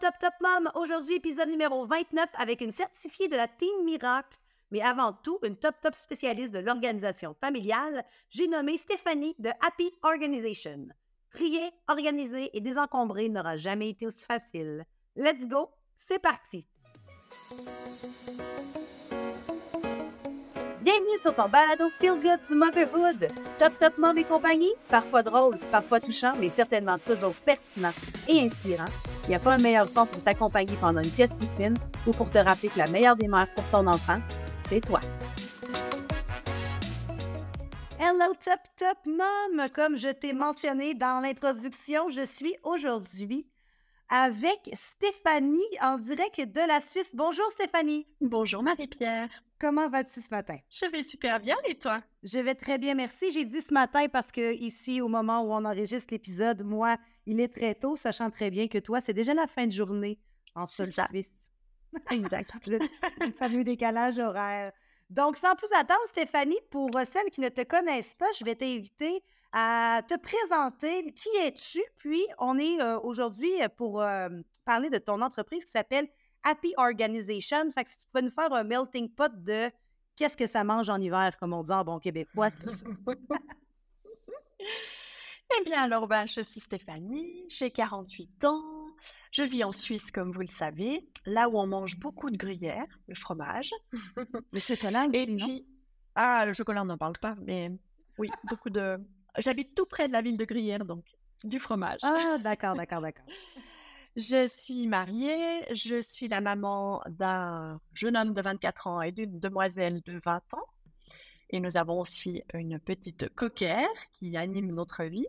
Top Top Mom! Aujourd'hui, épisode numéro 29 avec une certifiée de la Team Miracle, mais avant tout, une top top spécialiste de l'organisation familiale. J'ai nommé Stéphanie de Happy Organization. prier organiser et désencombrer n'aura jamais été aussi facile. Let's go! C'est parti! Bienvenue sur ton balado Feel Good Motherhood. Top Top Mom et compagnie, parfois drôle, parfois touchant, mais certainement toujours pertinent et inspirant il n'y a pas un meilleur son pour t'accompagner pendant une sieste poutine ou pour te rappeler que la meilleure des mères pour ton enfant, c'est toi. Hello Top Top Mom! Comme je t'ai mentionné dans l'introduction, je suis aujourd'hui avec Stéphanie en direct de la Suisse. Bonjour Stéphanie. Bonjour Marie-Pierre. Comment vas-tu ce matin? Je vais super bien et toi? Je vais très bien, merci. J'ai dit ce matin parce que ici, au moment où on enregistre l'épisode, moi, il est très tôt, sachant très bien que toi, c'est déjà la fin de journée en Suisse. Exact. le, fameux décalage horaire. Donc, sans plus attendre, Stéphanie, pour euh, celles qui ne te connaissent pas, je vais t'inviter à te présenter. Qui es-tu? Puis, on est euh, aujourd'hui euh, pour parler de ton entreprise qui s'appelle Happy Organization. Fait que si tu pouvais nous faire un melting pot de qu'est-ce que ça mange en hiver, comme on dit en bon québécois, tout ça. Eh bien alors, ben, je suis Stéphanie, j'ai 48 ans, je vis en Suisse comme vous le savez, là où on mange beaucoup de gruyère, le fromage. Mais c'est un Et non Ah, le chocolat, on n'en parle pas, mais oui, beaucoup de... J'habite tout près de la ville de Gruyère, donc du fromage. Ah, d'accord, d'accord, d'accord. Je suis mariée, je suis la maman d'un jeune homme de 24 ans et d'une demoiselle de 20 ans. Et nous avons aussi une petite coquère qui anime notre vie.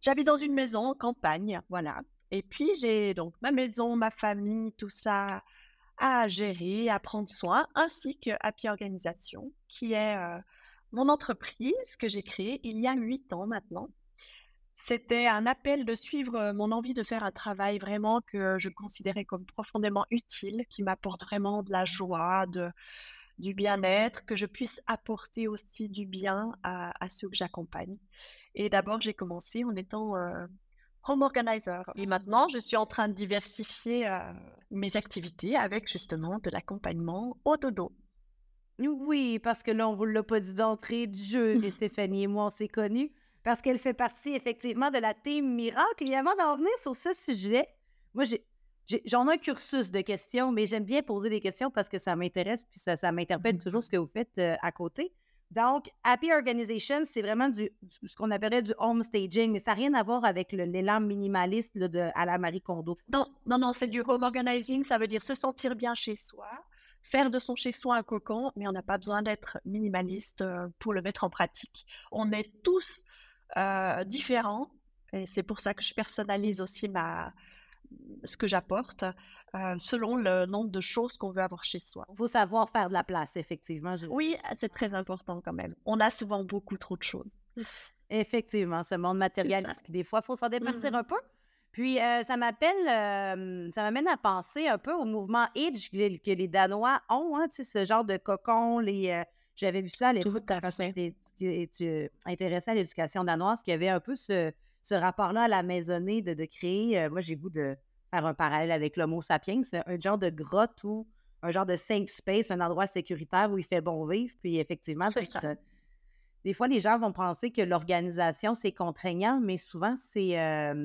J'habite dans une maison en campagne, voilà. Et puis j'ai donc ma maison, ma famille, tout ça à gérer, à prendre soin, ainsi que Happy Organisation, qui est euh, mon entreprise que j'ai créée il y a huit ans maintenant. C'était un appel de suivre euh, mon envie de faire un travail vraiment que je considérais comme profondément utile, qui m'apporte vraiment de la joie, du bien-être, que je puisse apporter aussi du bien à ceux que j'accompagne. Et d'abord, j'ai commencé en étant euh, home organizer. Et maintenant, je suis en train de diversifier euh, mes activités avec justement de l'accompagnement au dodo. Oui, parce que là, on ne vous l'a pas dit d'entrée de jeu, Stéphanie et moi, on s'est connus, parce qu'elle fait partie effectivement de la team Miracle. Et avant d'en venir sur ce sujet, moi, J'en ai un cursus de questions, mais j'aime bien poser des questions parce que ça m'intéresse puis ça, m'interpelle mm-hmm. toujours ce que vous faites euh, à côté. Donc, Happy Organization, c'est vraiment du, ce qu'on appellerait du home staging, mais ça n'a rien à voir avec l'élan minimaliste de, à la Marie Kondo. Non, non, non, c'est du home organizing, ça veut dire se sentir bien chez soi, faire de son chez soi un cocon, mais on n'a pas besoin d'être minimaliste euh, pour le mettre en pratique. On est tous euh, différents, et c'est pour ça que je personnalise aussi ma, ce que j'apporte euh, selon le nombre de choses qu'on veut avoir chez soi. Il faut savoir faire de la place, effectivement. Oui, ah, c'est très important quand même. On a souvent beaucoup trop de choses. Effectivement, ce monde matérialiste, des fois, il faut s'en départir mmh. un peu. Puis, euh, ça m'appelle, euh, ça m'amène à penser un peu au mouvement Edge que, les Danois ont, hein, ce genre de cocon, les... J'avais vu ça à l'époque intéressée à l'éducation danoise, qui avait un peu ce, ce rapport-là à la maisonnée, de, créer, moi j'ai goût de faire un parallèle avec l'homo sapiens, c'est un genre de grotte ou un genre de safe space, un endroit sécuritaire où il fait bon vivre. Puis effectivement, des fois, les gens vont penser que l'organisation, c'est contraignant, mais souvent, c'est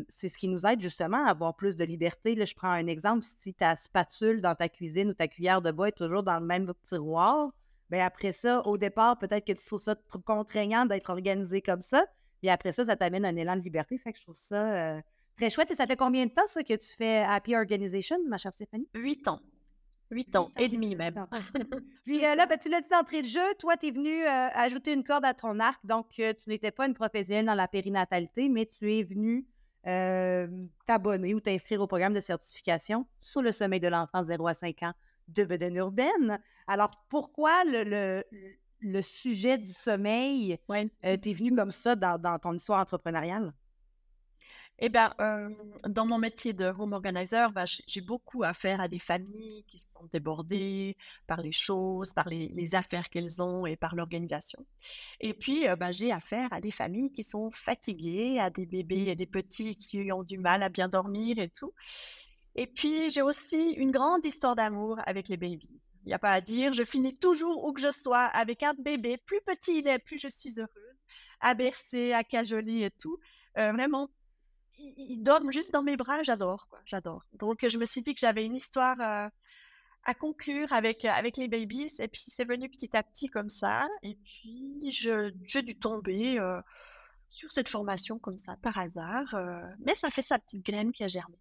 ce qui nous aide justement à avoir plus de liberté. Là, je prends un exemple, si ta spatule dans ta cuisine ou ta cuillère de bois est toujours dans le même tiroir, bien après ça, au départ, peut-être que tu trouves ça trop contraignant d'être organisé comme ça, puis après ça, ça t'amène un élan de liberté. Fait que je trouve ça euh, très chouette. Et ça fait combien de temps, ça, que tu fais Happy Organization, ma chère Stéphanie? Huit ans. Huit ans et demi même. Puis euh, là, ben, tu l'as dit d'entrée de jeu, toi, tu es venu euh, ajouter une corde à ton arc, donc tu n'étais pas une professionnelle dans la périnatalité, mais tu es venu t'abonner ou t'inscrire au programme de certification sur le sommeil de l'enfant 0 à 5 ans de Beden Urbaine. Alors, pourquoi le, le sujet du sommeil, euh, t'es venu comme ça dans, ton histoire entrepreneuriale? Eh bien, euh, dans mon métier de home organizer, ben, j'ai beaucoup affaire à des familles qui sont débordées par les choses, par les, affaires qu'elles ont et par l'organisation. Et puis, euh, ben, j'ai affaire à des familles qui sont fatiguées, à des bébés et des petits qui ont du mal à bien dormir et tout. Et puis, j'ai aussi une grande histoire d'amour avec les babies il n'y a pas à dire. Je finis toujours où que je sois avec un bébé. Plus petit il est, plus je suis heureuse. À bercer, à cajoler et tout. Euh, vraiment, il dort juste dans mes bras. J'adore, J'adore. Donc, je me suis dit que j'avais une histoire euh, à conclure avec, euh, avec les babies. Et puis, c'est venu petit à petit comme ça. Et puis, j'ai dû tomber sur cette formation comme ça, par hasard. mais ça fait sa petite graine qui a germé.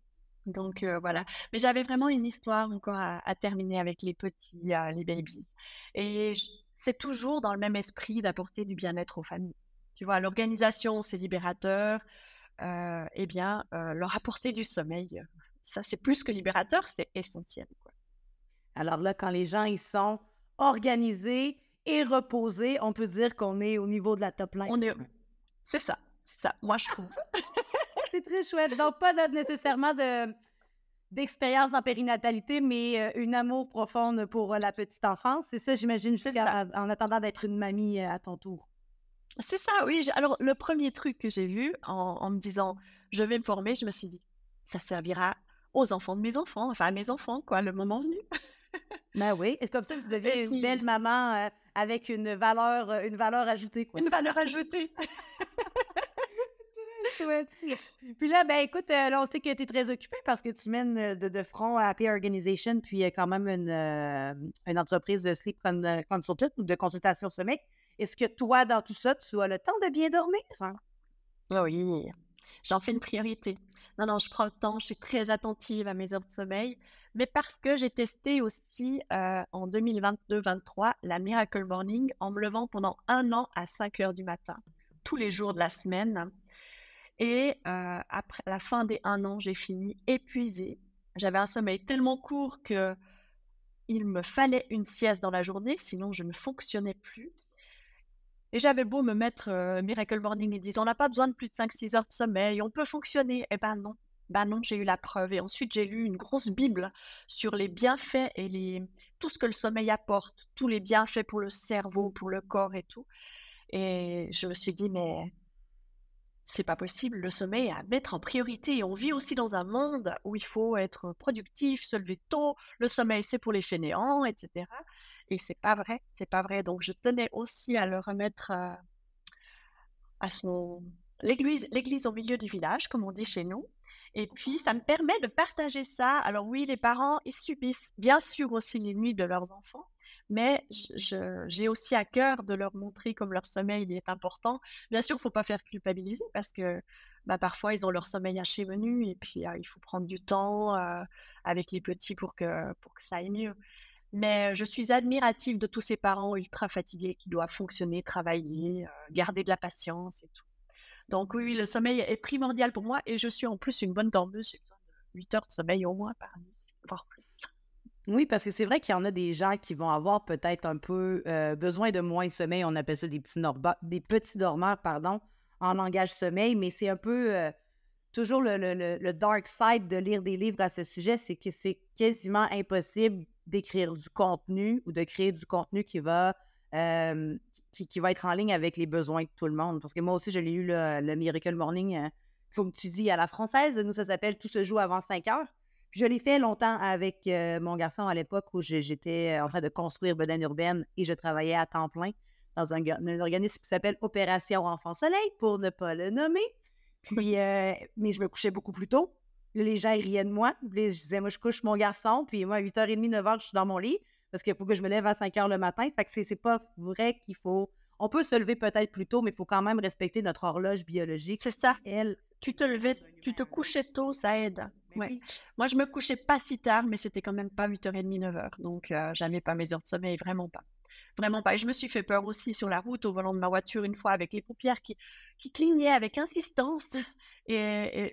Donc voilà. Mais j'avais vraiment une histoire encore à, terminer avec les petits, les babies. Et c'est toujours dans le même esprit d'apporter du bien-être aux familles. Tu vois, l'organisation, c'est libérateur. eh bien, leur apporter du sommeil, ça c'est plus que libérateur, c'est essentiel. Alors là, quand les gens ils sont organisés et reposés, on peut dire qu'on est au niveau de la top line. On est, c'est ça, ça. Moi je trouve. c'est très chouette. Donc, pas nécessairement de, d'expérience en périnatalité, mais euh, une amour profonde pour euh, la petite enfance. C'est ça, j'imagine, en attendant d'être une mamie euh, à ton tour. C'est ça, oui. Alors, le premier truc que j'ai vu en, me disant je vais me former, je me suis dit ça servira aux enfants de mes enfants, enfin à mes enfants, quoi, le moment venu. ben oui, et comme ça, tu deviens une belle maman avec une valeur, une valeur ajoutée, quoi. Une valeur ajoutée. Puis là, ben écoute, euh, on sait que tu es très occupée parce que tu mènes euh, de, front à Happy Organization, puis euh, quand même une, entreprise de sleep consultant ou de consultation sommeil. Est-ce que toi, dans tout ça, tu as le temps de bien dormir? Ah oui, j'en fais une priorité. Non, non, je prends le temps, je suis très attentive à mes heures de sommeil, mais parce que j'ai testé aussi en 2022-23 la Miracle Morning en me levant pendant un an à 5 heures du matin, tous les jours de la semaine et euh, après la fin des un an, j'ai fini épuisée. J'avais un sommeil tellement court que il me fallait une sieste dans la journée, sinon je ne fonctionnais plus. Et j'avais beau me mettre euh, Miracle Morning et dire on n'a pas besoin de plus de 5-6 heures de sommeil, on peut fonctionner. Eh ben non, ben non, j'ai eu la preuve. Et ensuite, j'ai lu une grosse Bible sur les bienfaits et les... tout ce que le sommeil apporte, tous les bienfaits pour le cerveau, pour le corps et tout. Et je me suis dit, mais c'est pas possible, le sommeil à mettre en priorité. on vit aussi dans un monde où il faut être productif, se lever tôt, le sommeil c'est pour les fainéants, etc. Et c'est pas vrai, c'est pas vrai. Donc je tenais aussi à le remettre euh, à, son. L'église, l'église au milieu du village, comme on dit chez nous. Et puis, ça me permet de partager ça. Alors oui, les parents, ils subissent bien sûr aussi les nuits de leurs enfants, mais j'ai aussi à cœur de leur montrer comme leur sommeil est important. Bien sûr, il ne faut pas faire culpabiliser parce que bah, parfois ils ont leur sommeil haché venu et puis il faut prendre du temps avec les petits pour que, pour que ça aille mieux. Mais je suis admirative de tous ces parents ultra fatigués qui doivent fonctionner, travailler, garder de la patience et tout. Donc oui, le sommeil est primordial pour moi et je suis en plus une bonne dormeuse. J'ai 8 heures de sommeil au moins par nuit, voire plus. Oui, parce que c'est vrai qu'il y en a des gens qui vont avoir peut-être un peu euh, besoin de moins de sommeil. On appelle ça des petits, des petits dormeurs, pardon, en langage sommeil, mais c'est un peu euh, toujours le, dark side de lire des livres à ce sujet, c'est que c'est quasiment impossible d'écrire du contenu ou de créer du contenu qui va, euh, qui, va être en ligne avec les besoins de tout le monde. Parce que moi aussi, je l'ai eu le, le, Miracle Morning, comme tu dis, à la française. Nous, ça s'appelle Tout se joue avant 5 heures je l'ai fait longtemps avec euh, mon garçon à l'époque où j'étais euh, en train de construire Bedaine urbaine et je travaillais à temps plein dans un, organisme qui s'appelle Opération Enfant Soleil, pour ne pas le nommer. Puis, euh, mais je me couchais beaucoup plus tôt. Les gens riaient de moi. je disais, moi, je couche mon garçon, puis moi, à 8h30, 9h, je suis dans mon lit parce qu'il faut que je me lève à 5h le matin. Fait que c'est pas vrai qu'il faut. On peut se lever peut-être plus tôt, mais il faut quand même respecter notre horloge biologique. C'est ça. Elle. Tu te levais, tu te couchais tôt, ça aide. Moi, je me couchais pas si tard, mais c'était quand même pas 8h30, 9h. Donc, je euh, j'avais pas mes heures de sommeil, vraiment pas. Vraiment pas. Et je me suis fait peur aussi sur la route, au volant de ma voiture, une fois, avec les paupières qui, clignaient avec insistance. Et,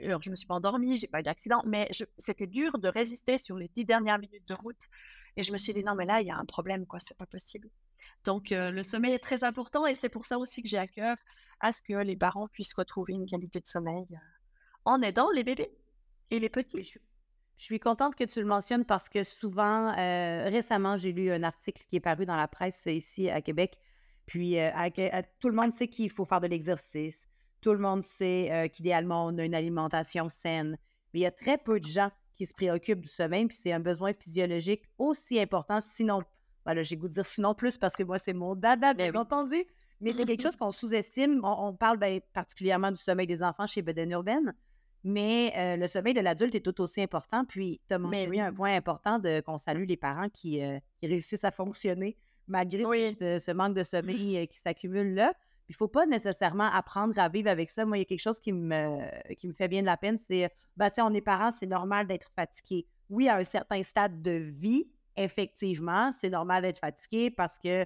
alors, je me suis pas endormie, j'ai pas eu d'accident, mais c'était dur de résister sur les dix dernières minutes de route. Et je me suis dit, non, mais là, il y a un problème, quoi, c'est pas possible. Donc, euh, le sommeil est très important et c'est pour ça aussi que j'ai à cœur à ce que les parents puissent retrouver une qualité de sommeil euh, en aidant les bébés et les petits. Je, suis contente que tu le mentionnes parce que souvent, euh, récemment, j'ai lu un article qui est paru dans la presse ici à Québec. Puis euh, tout le monde sait qu'il faut faire de l'exercice. Tout le monde sait euh, qu'idéalement, on a une alimentation saine. Mais il y a très peu de gens qui se préoccupent du sommeil, puis c'est un besoin physiologique aussi important, sinon, voilà, ben j'ai goût de dire sinon plus parce que moi, c'est mon dada, ben bien entendu. Mais c'est quelque chose qu'on sous-estime. On, parle ben, particulièrement du sommeil des enfants chez Beden Urbaine, mais le sommeil de l'adulte est tout aussi important. Puis, tu as ben mentionné un point important de qu'on salue les parents qui, réussissent à fonctionner malgré ce manque de sommeil qui s'accumule là. Il ne faut pas nécessairement apprendre à vivre avec ça. Moi, il y a quelque chose qui me, qui me fait bien de la peine, c'est, bah, on est parents, c'est normal d'être fatigué. Oui, à un certain stade de vie, effectivement, c'est normal d'être fatigué parce que,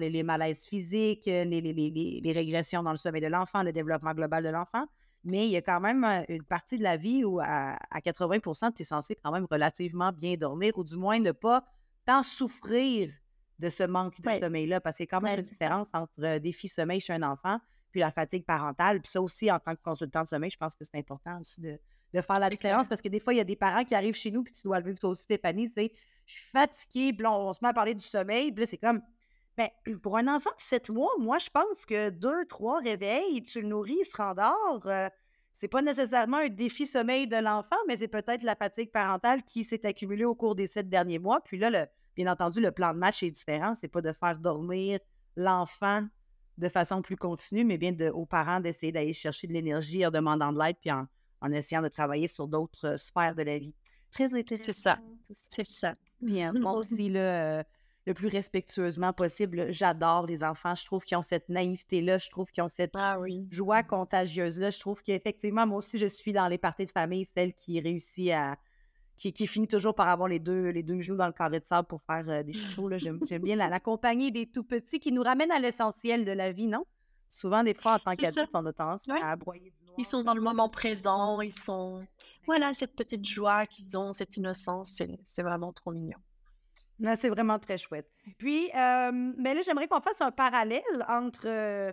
les, malaises physiques, les, les, régressions dans le sommeil de l'enfant, le développement global de l'enfant, mais il y a quand même une partie de la vie où à, 80 tu es censé quand même relativement bien dormir ou du moins ne pas tant souffrir de ce manque de sommeil-là, parce qu'il y quand même une différence entre des filles sommeil chez un enfant puis la fatigue parentale. Puis ça aussi, en tant que consultant de sommeil, je pense que c'est important aussi de, faire la différence parce que des fois, il y a des parents qui arrivent chez nous, puis tu dois le vivre toi aussi, Stéphanie, c'est je suis fatiguée, puis on, se met à parler du sommeil, puis c'est comme ben, pour un enfant de 7 mois, moi, je pense que deux, trois réveils, tu le nourris, il se rendort. ce euh, c'est pas nécessairement un défi sommeil de l'enfant, mais c'est peut-être la fatigue parentale qui s'est accumulée au cours des sept derniers mois. Puis là, bien entendu, le plan de match est différent. C'est pas de faire dormir l'enfant de façon plus continue, mais bien de, aux parents d'essayer d'aller chercher de l'énergie en demandant de l'aide puis en, essayant de travailler sur d'autres euh, sphères de la vie. Très intéressant. C'est ça. C'est ça. Bien. Moi aussi, là, euh, le plus respectueusement possible. J'adore les enfants. Je trouve qu'ils ont cette naïveté-là. Je trouve qu'ils ont cette ah joie contagieuse-là. Je trouve qu'effectivement, moi aussi, je suis dans les parties de famille, celle qui réussit à. Qui, finit toujours par avoir les deux, les deux genoux dans le carré de sable pour faire euh, des shows. J'aime bien la, des tout petits qui nous ramènent à l'essentiel de la vie, non? Souvent, des fois, en tant qu'adulte, on a tendance à broyer du noir. Ils sont dans le moment présent, ils sont... Voilà, cette petite joie qu'ils ont, cette innocence, c'est vraiment trop mignon c'est vraiment très chouette. Puis, euh, mais là, j'aimerais qu'on fasse un parallèle entre euh,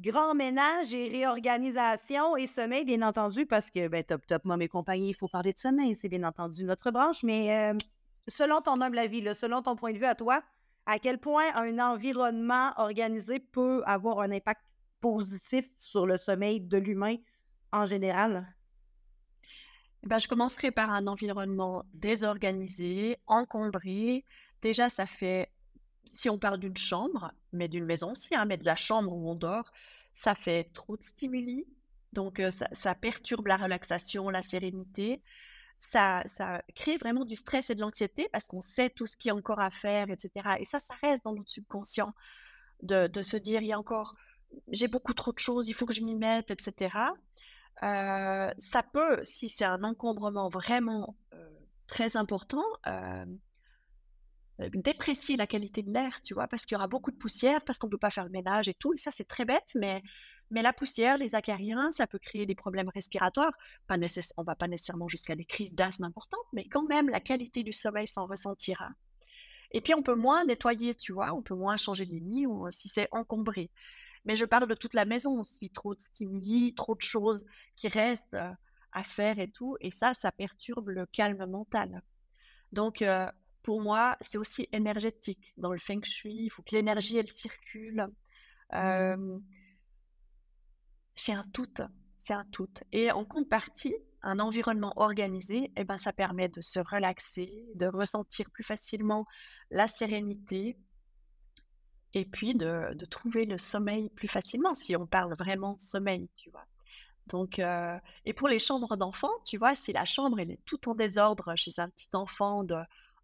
grand ménage et réorganisation et sommeil, bien entendu, parce que, ben, top, top, moi, mes compagnies, il faut parler de sommeil, c'est bien entendu notre branche, mais euh, selon ton humble avis, là, selon ton point de vue à toi, à quel point un environnement organisé peut avoir un impact positif sur le sommeil de l'humain en général? Bah, je commencerai par un environnement désorganisé, encombré. Déjà, ça fait, si on parle d'une chambre, mais d'une maison aussi, hein, mais de la chambre où on dort, ça fait trop de stimuli. Donc, euh, ça, perturbe la relaxation, la sérénité. Ça, crée vraiment du stress et de l'anxiété parce qu'on sait tout ce qu'il y a encore à faire, etc. Et ça, ça reste dans notre subconscient de, de se dire, il y a encore, j'ai beaucoup trop de choses, il faut que je m'y mette, etc. Euh, ça peut, si c'est un encombrement vraiment euh, très important, euh, déprécier la qualité de l'air, tu vois, parce qu'il y aura beaucoup de poussière, parce qu'on ne peut pas faire le ménage et tout. Et ça, c'est très bête, mais, mais la poussière, les acariens, ça peut créer des problèmes respiratoires. Pas on ne va pas nécessairement jusqu'à des crises d'asthme importantes, mais quand même, la qualité du sommeil s'en ressentira. Et puis, on peut moins nettoyer, tu vois, on peut moins changer les lits ou, si c'est encombré. Mais je parle de toute la maison aussi, trop de stimuli, trop de choses qui restent euh, à faire et tout. Et ça, ça perturbe le calme mental. Donc, euh, pour moi, c'est aussi énergétique. Dans le feng shui, il faut que l'énergie, elle circule. Mmh. Euh, c'est un tout. C'est un tout. Et en contrepartie, un environnement organisé, et eh ben, ça permet de se relaxer, de ressentir plus facilement la sérénité, et puis de, trouver le sommeil plus facilement, si on parle vraiment sommeil, tu vois. Donc, euh, et pour les chambres d'enfants, tu vois, si la chambre elle est tout en désordre chez un petit enfant de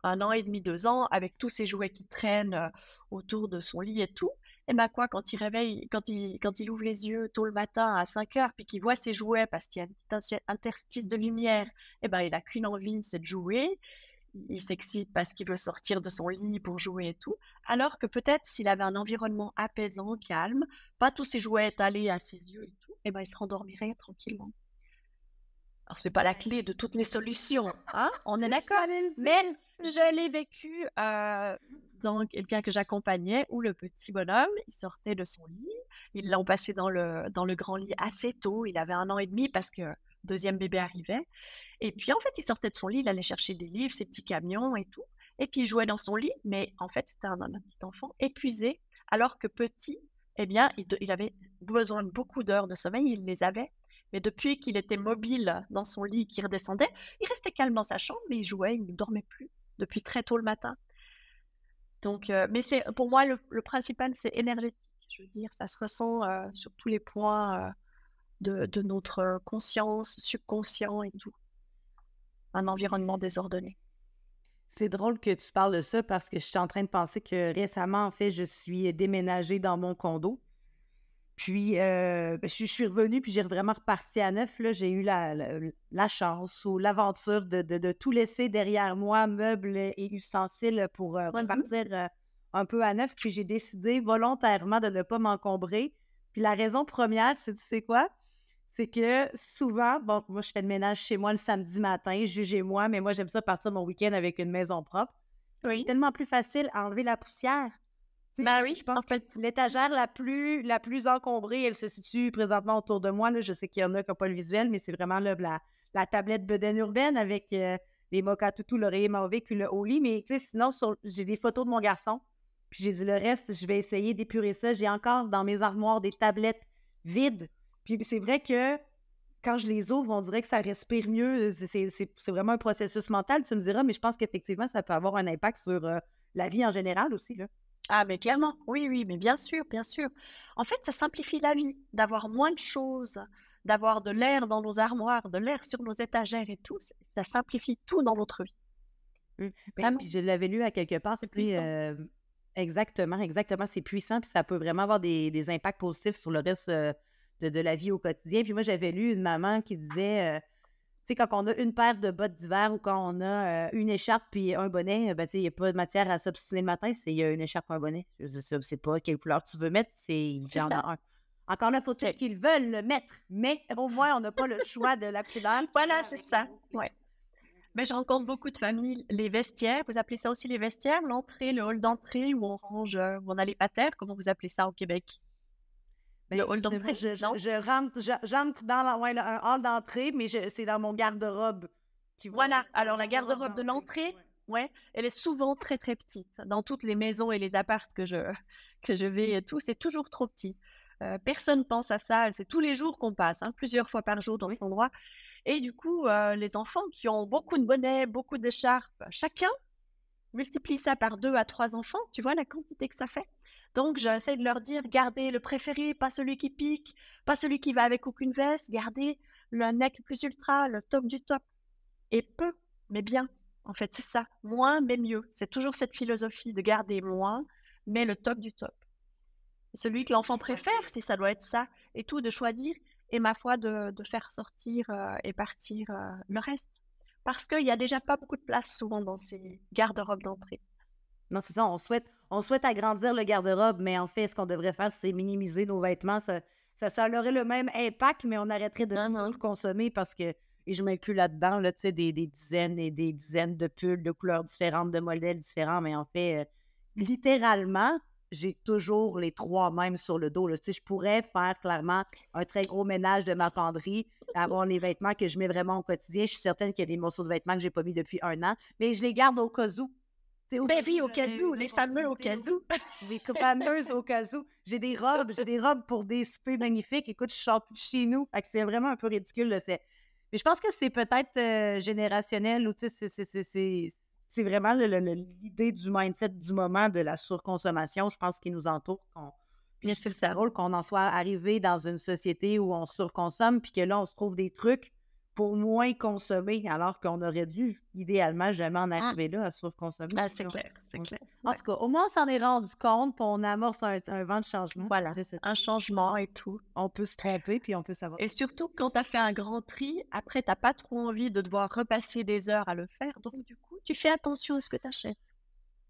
un an et demi, deux ans, avec tous ses jouets qui traînent euh, autour de son lit et tout, et eh ben quoi, quand il réveille, quand il, quand il ouvre les yeux tôt le matin à 5 heures, puis qu'il voit ses jouets parce qu'il y a un petit interstice de lumière, et eh ben il n'a qu'une envie, c'est de jouer il s'excite parce qu'il veut sortir de son lit pour jouer et tout. Alors que peut-être s'il avait un environnement apaisant, calme, pas tous ses jouets étalés à ses yeux et tout, eh ben, il se rendormirait tranquillement. Alors, c'est pas la clé de toutes les solutions, hein on est d'accord. Mais je l'ai vécu euh, dans quelqu'un que j'accompagnais où le petit bonhomme, il sortait de son lit, ils l'ont passé dans le, dans le grand lit assez tôt, il avait un an et demi parce que deuxième bébé arrivait. Et puis, en fait, il sortait de son lit, il allait chercher des livres, ses petits camions et tout. Et puis, il jouait dans son lit, mais en fait, c'était un, petit enfant épuisé, alors que petit, eh bien, il, avait besoin de beaucoup d'heures de sommeil, il les avait. Mais depuis qu'il était mobile dans son lit, qu'il redescendait, il restait calme dans sa chambre, mais il jouait, il ne dormait plus depuis très tôt le matin. Donc, euh, mais c'est pour moi le, principal, c'est énergétique. Je veux dire, ça se ressent euh, sur tous les points. Euh, de, notre euh, conscience, subconscient et tout. Un environnement désordonné. C'est drôle que tu parles de ça parce que je suis en train de penser que récemment, en fait, je suis déménagée dans mon condo. Puis, euh, ben, je, suis revenue, puis j'ai vraiment reparti à neuf. Là, j'ai eu la, chance ou l'aventure de, tout laisser derrière moi, meubles et ustensiles, pour euh, mhm. repartir un peu à neuf. Puis j'ai décidé volontairement de ne pas m'encombrer. Puis la raison première, c'est tu sais quoi? c'est que souvent, bon, moi, je fais le ménage chez moi le samedi matin, jugez-moi, mais moi, j'aime ça partir mon week-end avec une maison propre. Oui. C'est tellement plus facile à enlever la poussière. Ben oui, je pense que l'étagère la plus, la plus encombrée, elle se situe présentement autour de moi. Là. Je sais qu'il y en a qui n'ont pas le visuel, mais c'est vraiment la, tablette bedaine urbaine avec euh, les mocha toutou, l'oreiller mauvais, puis le haut lit. Mais sinon, j'ai des photos de mon garçon. Puis j'ai dit le reste, je vais essayer d'épurer ça. J'ai encore dans mes armoires des tablettes vides puis c'est vrai que quand je les ouvre, on dirait que ça respire mieux. C'est vraiment un processus mental, tu me diras, mais je pense qu'effectivement, ça peut avoir un impact sur euh, la vie en général aussi. Ah, mais clairement, oui, oui, mais bien sûr, bien sûr. En fait, ça simplifie la vie d'avoir moins de choses, d'avoir de l'air dans nos armoires, de l'air sur nos étagères et tout. Ça simplifie tout dans notre vie. Mmh. Ben puis je l'avais lu à quelque part. C'est euh, exactement, exactement. C'est puissant, puis ça peut vraiment avoir des, impacts positifs sur le reste. Euh, de, la vie au quotidien. Puis moi, j'avais lu une maman qui disait, euh, tu sais, quand on a une paire de bottes d'hiver ou quand on a euh, une écharpe puis un bonnet, euh, ben, tu sais, il n'y a pas de matière à s'obstiner le matin, c'est une écharpe ou un bonnet. Je sais pas quelle couleur tu veux mettre, c'est en a un. Encore là, il faut qu'ils veulent le mettre, mais au moins, on n'a pas le choix de la couleur. Voilà, c'est ça. Ouais. Mais ben, je rencontre beaucoup de familles. Les vestiaires, vous appelez ça aussi les vestiaires, l'entrée, le hall d'entrée où on range, où on a les patères, comment vous appelez ça au Québec ben, je, rentre, dans la, un hall d'entrée, mais c'est dans mon garde-robe. Voilà. Alors la garde-robe de l'entrée, ouais, elle est souvent très très petite. Dans toutes les maisons et les appartes que je que je vais tout, c'est toujours trop petit. Personne euh, personne pense à ça. C'est tous les jours qu'on passe, hein, plusieurs fois par jour dans cet endroit. Et du coup, euh, les enfants qui ont beaucoup de bonnets, beaucoup d'écharpes, chacun multiplie ça par deux à trois enfants. Tu vois la quantité que ça fait. Donc, j'essaie de leur dire, gardez le préféré, pas celui qui pique, pas celui qui va avec aucune veste, gardez le neck plus ultra, le top du top. Et peu, mais bien. En fait, c'est ça. Moins, mais mieux. C'est toujours cette philosophie de garder moins, mais le top du top. Celui que l'enfant préfère, si ça doit être ça, et tout, de choisir, et ma foi, de, faire sortir euh, et partir euh, le reste. Parce qu'il n'y a déjà pas beaucoup de place souvent dans ces garde-robes d'entrée. Non, c'est ça, on souhaite, on souhaite agrandir le garde-robe, mais en fait, ce qu'on devrait faire, c'est minimiser nos vêtements. Ça, ça, aurait le même impact, mais on arrêterait de consommer parce que, et je m'inclus là-dedans, là, tu des, dizaines et des dizaines de pulls de couleurs différentes, de modèles différents, mais en fait, euh, littéralement, j'ai toujours les trois mêmes sur le dos. je pourrais faire clairement un très gros ménage de ma penderie, avoir les vêtements que je mets vraiment au quotidien. Je suis certaine qu'il y a des morceaux de vêtements que j'ai pas mis depuis un an, mais je les garde au cas où. Au ben oui, au casou, les fameux au cas Les fameuses au cas où. J'ai des robes, j'ai des robes pour des soupers magnifiques. Écoute, je sors plus chez nous. C'est vraiment un peu ridicule. Mais je pense que c'est peut-être euh, générationnel ou c'est vraiment l'idée du mindset du moment de la surconsommation, je pense, qui nous entoure. Qu'on... Puis c'est le rôle qu'on en soit arrivé dans une société où on surconsomme, puis que là, on se trouve des trucs pour moins consommer, alors qu'on aurait dû idéalement jamais en ah. arriver là à surconsommer. Ben, c'est clair, c'est clair. En tout cas, au moins on s'en est rendu compte, puis on amorce un, vent de changement. Voilà, un changement et tout. On peut se tromper, puis on peut savoir. Et surtout, quand tu as fait un grand tri, après, t'as pas trop envie de devoir repasser des heures à le faire, donc du coup, tu fais attention à ce que tu achètes.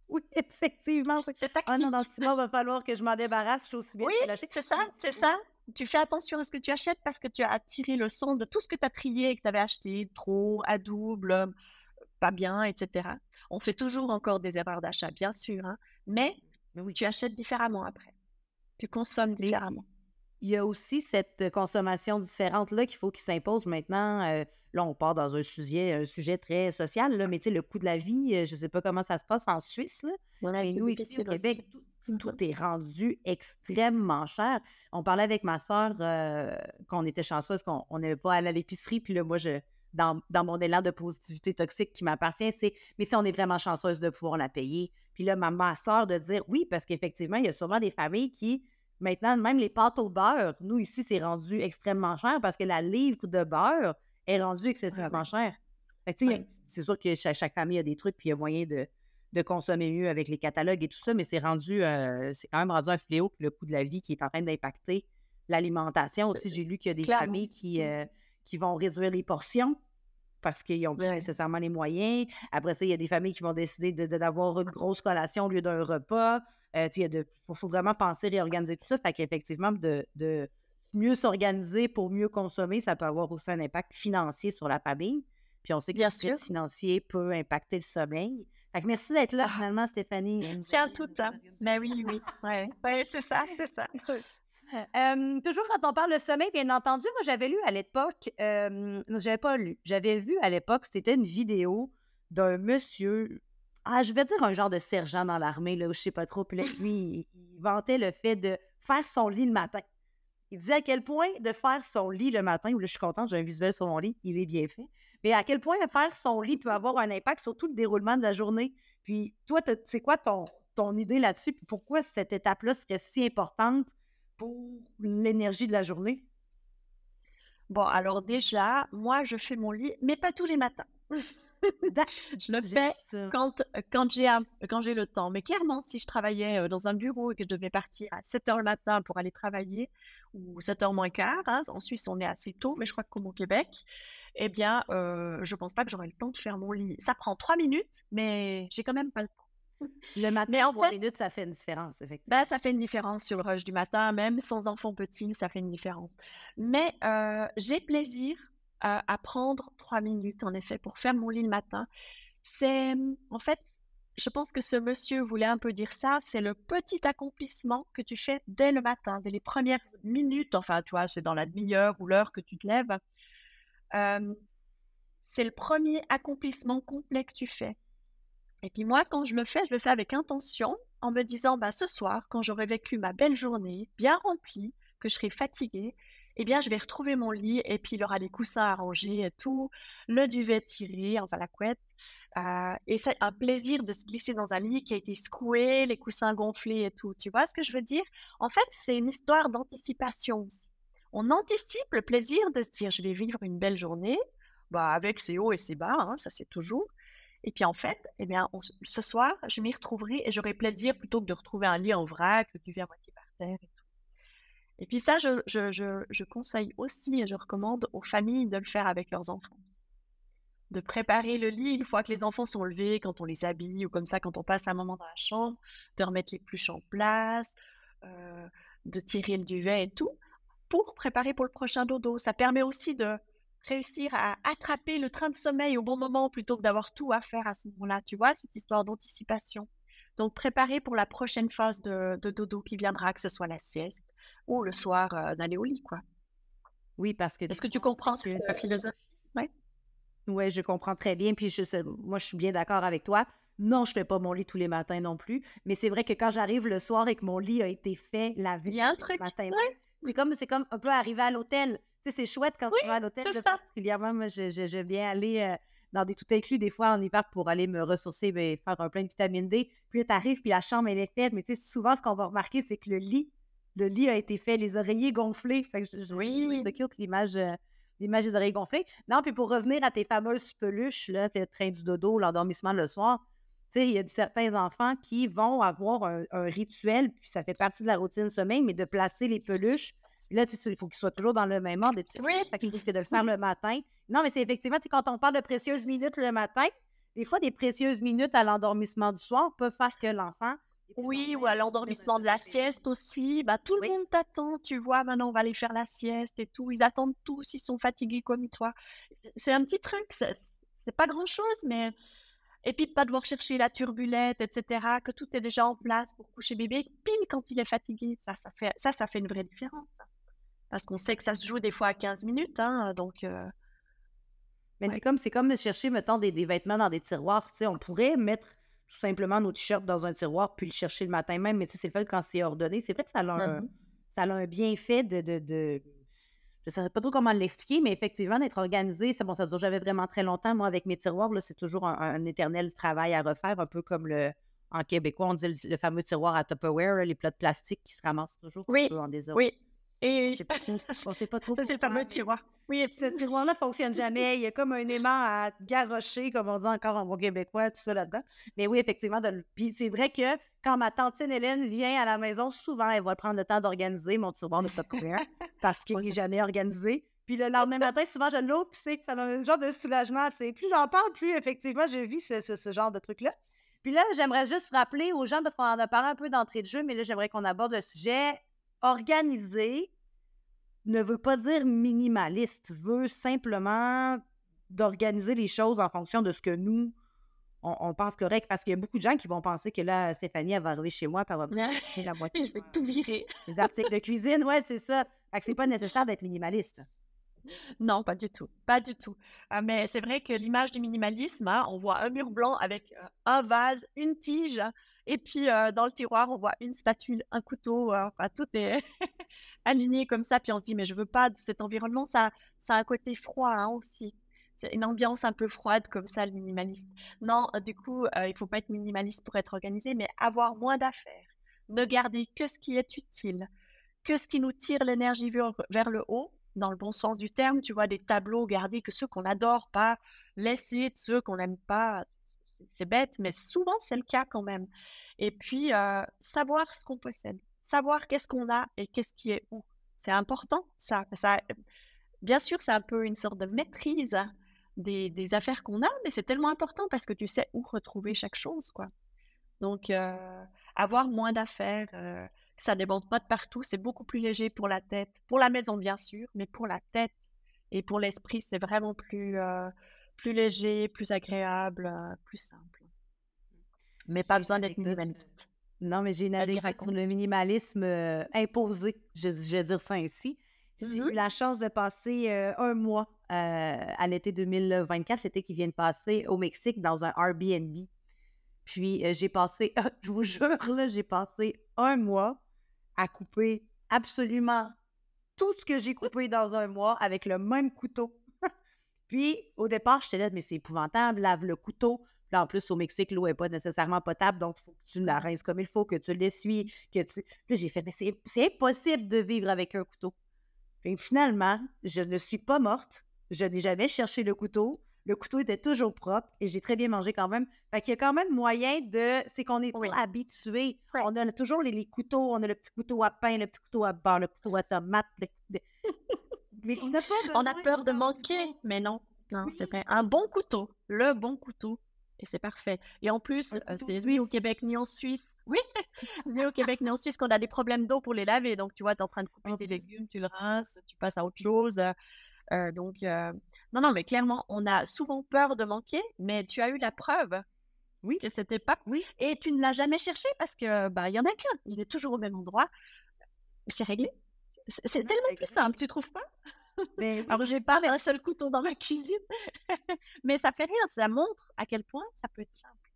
Oui, effectivement. C'est tactique. Ah non, dans six mois, il va falloir que je m'en débarrasse, je suis aussi bien. Oui, c'est ça, c'est ça tu fais attention à ce que tu achètes parce que tu as tiré le son de tout ce que tu as trié et que tu avais acheté, trop, à double, euh, pas bien, etc. On fait toujours encore des erreurs d'achat, bien sûr, hein, mais oui. tu achètes différemment après. Tu consommes différemment. Il y a aussi cette euh, consommation différente-là qu'il faut qu'il s'impose maintenant. Euh, là, on part dans un sujet, un sujet très social, là, mais tu sais, le coût de la vie, je ne sais pas comment ça se passe en Suisse. mais nous, ici, au Québec, tout est rendu extrêmement cher. On parlait avec ma soeur euh, qu'on était chanceuse, qu'on n'avait pas à l'épicerie. Puis là, moi, je, dans, mon élan de positivité toxique qui m'appartient, c'est mais si on est vraiment chanceuse de pouvoir la payer. Puis là, ma, ma soeur de dire oui, parce qu'effectivement, il y a sûrement des familles qui, maintenant, même les pâtes au beurre, nous ici, c'est rendu extrêmement cher parce que la livre de beurre est rendue ah excessivement chère. C'est sûr que chaque, chaque, famille a des trucs, puis il y a moyen de, de consommer mieux avec les catalogues et tout ça, mais c'est rendu, euh, c'est quand même rendu un fléau, que le coût de la vie qui est en train d'impacter l'alimentation. Aussi, j'ai lu qu'il y a des familles qui, mmh. euh, qui vont réduire les portions parce qu'ils n'ont plus nécessairement les moyens. Après ça, il y a des familles qui vont décider d'avoir de, une grosse collation au lieu d'un repas. Euh, il faut, vraiment penser, réorganiser tout ça. Fait qu'effectivement, de, de mieux s'organiser pour mieux consommer, ça peut avoir aussi un impact financier sur la famille. Puis on sait que le financier peut impacter le sommeil merci d'être là, vraiment, ah. finalement, Stéphanie. Tiens, tout le temps. Mais ben oui, oui. c'est ça, c'est ça. Euh, toujours quand on parle de sommeil, bien entendu, moi j'avais lu à l'époque, euh, non, j'avais pas lu, j'avais vu à l'époque, c'était une vidéo d'un monsieur, ah, je vais dire un genre de sergent dans l'armée, là, je sais pas trop, puis là, lui, il vantait le fait de faire son lit le matin. Il dit à quel point de faire son lit le matin, où là, je suis contente, j'ai un visuel sur mon lit, il est bien fait, mais à quel point faire son lit peut avoir un impact sur tout le déroulement de la journée. Puis, toi, c'est quoi ton, ton idée là-dessus? Puis, pourquoi cette étape-là serait si importante pour l'énergie de la journée? Bon, alors déjà, moi, je fais mon lit, mais pas tous les matins. Ben, je le fais quand, euh, quand j'ai le temps. Mais clairement, si je travaillais euh, dans un bureau et que je devais partir à 7 h le matin pour aller travailler, ou 7 h moins quart, hein, en Suisse on est assez tôt, mais je crois que comme au Québec, eh bien, euh, je pense pas que j'aurais le temps de faire mon lit. Ça prend 3 minutes, mais j'ai quand même pas le temps. Le matin, mais en 3 minutes, ça fait une différence, effectivement. Ben, ça fait une différence sur le rush du matin, même sans enfant petit, ça fait une différence. Mais j'ai plaisir à prendre trois minutes, en effet, pour faire mon lit le matin. C'est, mmh, en fait, je pense que ce monsieur voulait un peu dire ça, c'est le petit accomplissement que tu fais dès le matin, dès les premières minutes, enfin, toi, c'est dans la demi-heure ou l'heure que tu te lèves. c'est le premier accomplissement complet que tu fais. Et puis moi, quand je me fais, je le fais avec intention, en me disant, bah, ce soir, quand j'aurai vécu ma belle journée, bien remplie, que je serai fatiguée, eh bien, je vais retrouver mon lit et puis il aura les coussins arrangés et tout, le duvet tiré, enfin la couette. Euh, et c'est un plaisir de se glisser dans un lit qui a été secoué, les coussins gonflés et tout. Tu vois ce que je veux dire En fait, c'est une histoire d'anticipation aussi. On anticipe le plaisir de se dire, je vais vivre une belle journée, bah, avec ses hauts et ses bas, hein, ça c'est toujours. Et puis en fait, eh bien, ce soir, je m'y retrouverai et j'aurai plaisir plutôt que de retrouver un lit en vrac, le duvet à moitié par terre et tout. Et puis ça, je, conseille aussi et je recommande aux familles de le faire avec leurs enfants. De préparer le lit une fois que les enfants sont levés, quand on les habille ou comme ça, quand on passe un moment dans la chambre, de remettre les pluches en place, euh, de tirer le duvet et tout, pour préparer pour le prochain dodo. Ça permet aussi de réussir à attraper le train de sommeil au bon moment plutôt que d'avoir tout à faire à ce moment-là. Tu vois, cette histoire d'anticipation. Donc, préparer pour la prochaine phase de dodo qui viendra, que ce soit la sieste ou le soir d'aller au lit, quoi. Oui, parce que... Est-ce que tu comprends que... philosophie? Oui. Oui, je comprends très bien. Puis je sais, moi, je suis bien d'accord avec toi. Non, je fais pas mon lit tous les matins non plus. Mais c'est vrai que quand j'arrive le soir et que mon lit a été fait la veille, un truc, matin, c'est comme c'est comme un peu arriver à l'hôtel. Tu sais, c'est chouette quand tu vas à l'hôtel. Particulièrement, moi, je, je, je, viens aller dans des tout inclus des fois en hiver pour aller me ressourcer, mais ben, faire un plein de vitamine D. Puis tu arrives, puis la chambre elle est faite. Mais tu sais, souvent ce qu'on va remarquer, c'est que le lit le lit a été fait, les oreillers gonflés. Fait que je, oui. C'est l'image, euh, l'image des oreillers gonflées. Non, puis pour revenir à tes fameuses peluches, là, tes trains du dodo, l'endormissement le soir, tu sais, il y a certains enfants qui vont avoir un, rituel, puis ça fait partie de la routine sommeil, mais de placer les peluches. Là, il faut qu'ils soient toujours dans le même ordre. Oui. Fait que, que de le faire le matin. Non, mais c'est effectivement, quand on parle de précieuses minutes le matin, des fois, des précieuses minutes à l'endormissement du soir peuvent faire que l'enfant oui, ou à l'endormissement de la sieste aussi. Bah, tout le monde t'attend, tu vois, maintenant on va aller faire la sieste et tout. Ils attendent tous, ils sont fatigués comme toi. C'est un petit truc, c'est pas grand-chose, mais... Et puis pas devoir chercher la turbulette, etc., que tout est déjà en place pour coucher bébé, pile quand il est fatigué. Ça, ça fait, ça, ça fait une vraie différence. Hein. Parce qu'on sait que ça se joue des fois à 15 minutes, hein, donc... Euh, mais c'est comme, comme chercher, mettons, des, des vêtements dans des tiroirs. Tu sais, on pourrait mettre tout simplement nos t-shirts dans un tiroir puis le chercher le matin même. Mais tu sais, c'est le fait quand c'est ordonné. C'est vrai que ça a, un, mhm. ça a un bienfait de. de, Je ne sais pas trop comment l'expliquer, mais effectivement, d'être organisé, c'est bon, ça dure j'avais vraiment très longtemps. Moi, avec mes tiroirs, c'est toujours un, éternel travail à refaire, un peu comme le. En québécois, on dit le, fameux tiroir à Tupperware, les plats de plastique qui se ramassent toujours oui, en désordre. Oui. Et... On sait pas trop. c'est le fameux tiroir. Oui, ce tiroir-là ne fonctionne jamais. Il y a comme un aimant à garrocher, comme on dit encore en bon québécois, tout ça là-dedans. Mais oui, effectivement, puis c'est vrai que quand ma tante Hélène vient à la maison, souvent, elle va prendre le temps d'organiser mon tiroir de popcorn parce qu'il n'est jamais organisé. Puis le lendemain matin, souvent, je l'ouvre, puis c'est que ça donne un genre de soulagement. C'est plus j'en parle, plus effectivement, je vis ce, ce genre de truc-là. Puis là, j'aimerais juste rappeler aux gens, parce qu'on en a parlé un peu d'entrée de jeu, mais là, j'aimerais qu'on aborde le sujet. « Organiser » ne veut pas dire minimaliste, veut simplement d'organiser les choses en fonction de ce que nous, on, pense correct. Parce qu'il y a beaucoup de gens qui vont penser que là, Stéphanie, elle va arriver chez moi, par elle la moitié. Je vais tout virer. les articles de cuisine, ouais, c'est ça. Fait que c'est pas nécessaire d'être minimaliste. Non, pas du tout, pas du tout. Euh, mais c'est vrai que l'image du minimalisme, hein, on voit un mur blanc avec euh, un vase, une tige, et puis, euh, dans le tiroir, on voit une spatule, un couteau, euh, enfin, tout est aligné comme ça. Puis on se dit, mais je veux pas de cet environnement, ça, ça a un côté froid hein, aussi. C'est une ambiance un peu froide comme ça, le minimaliste. Non, euh, du coup, il il faut pas être minimaliste pour être organisé, mais avoir moins d'affaires. Ne garder que ce qui est utile, que ce qui nous tire l'énergie vers, le haut, dans le bon sens du terme, tu vois, des tableaux, garder que ceux qu'on adore, pas laisser de ceux qu'on n'aime pas c'est bête, mais souvent c'est le cas quand même. Et puis, euh, savoir ce qu'on possède, savoir qu'est-ce qu'on a et qu'est-ce qui est où, c'est important. Ça, ça, bien sûr, c'est un peu une sorte de maîtrise hein, des, affaires qu'on a, mais c'est tellement important parce que tu sais où retrouver chaque chose, quoi. Donc, euh, avoir moins d'affaires, ça euh, ça déborde pas de partout, c'est beaucoup plus léger pour la tête, pour la maison bien sûr, mais pour la tête et pour l'esprit, c'est vraiment plus, plus léger, plus agréable, euh, plus simple. Mais pas besoin d'être euh, minimaliste. Non, mais j'ai une adhésion sur le minimalisme euh, imposé, je, vais dire ça ainsi. J'ai eu mm-hmm. la chance de passer un mois à l'été 2024, l'été qui vient de passer, au Mexique, dans un Airbnb. Puis j'ai passé, je vous jure, j'ai passé un mois à couper absolument tout ce que j'ai coupé dans un mois avec le même couteau puis, au départ, je te là, mais c'est épouvantable, lave le couteau. Là, en plus, au Mexique, l'eau n'est pas nécessairement potable, donc il faut que tu la mmh. rinces comme il faut, que tu l'essuies, que tu... Là, j'ai fait, mais c'est impossible de vivre avec un couteau. finalement, je ne suis pas morte. Je n'ai jamais cherché le couteau. Le couteau était toujours propre et j'ai très bien mangé quand même. Fait qu'il y a quand même moyen de... C'est qu'on est, habitué. On a toujours les, couteaux. On a le petit couteau à pain, le petit couteau à beurre, le couteau à tomate on a peur de, manquer, mais non. Non, c'est vrai. Un bon couteau, le bon couteau. Et c'est parfait. Et en plus, euh, c'est au Québec ni en Suisse. Oui, ni au Québec ni en Suisse qu'on a des problèmes d'eau pour les laver. Donc, tu vois, tu es en train de couper des oh, légumes, tu le rinces, tu passes à autre chose. Euh, euh, donc, non, non, mais clairement, on a souvent peur de manquer, mais tu as eu la preuve. Oui, que c'était pas. Oui. Et tu ne l'as jamais cherché parce que bah il y en a qu'un. Il est toujours au même endroit. C'est réglé. C'est tellement plus simple, tu trouves pas mais Alors, j'ai pas un seul couteau dans ma cuisine, mais ça fait rire, ça montre à quel point ça peut être simple.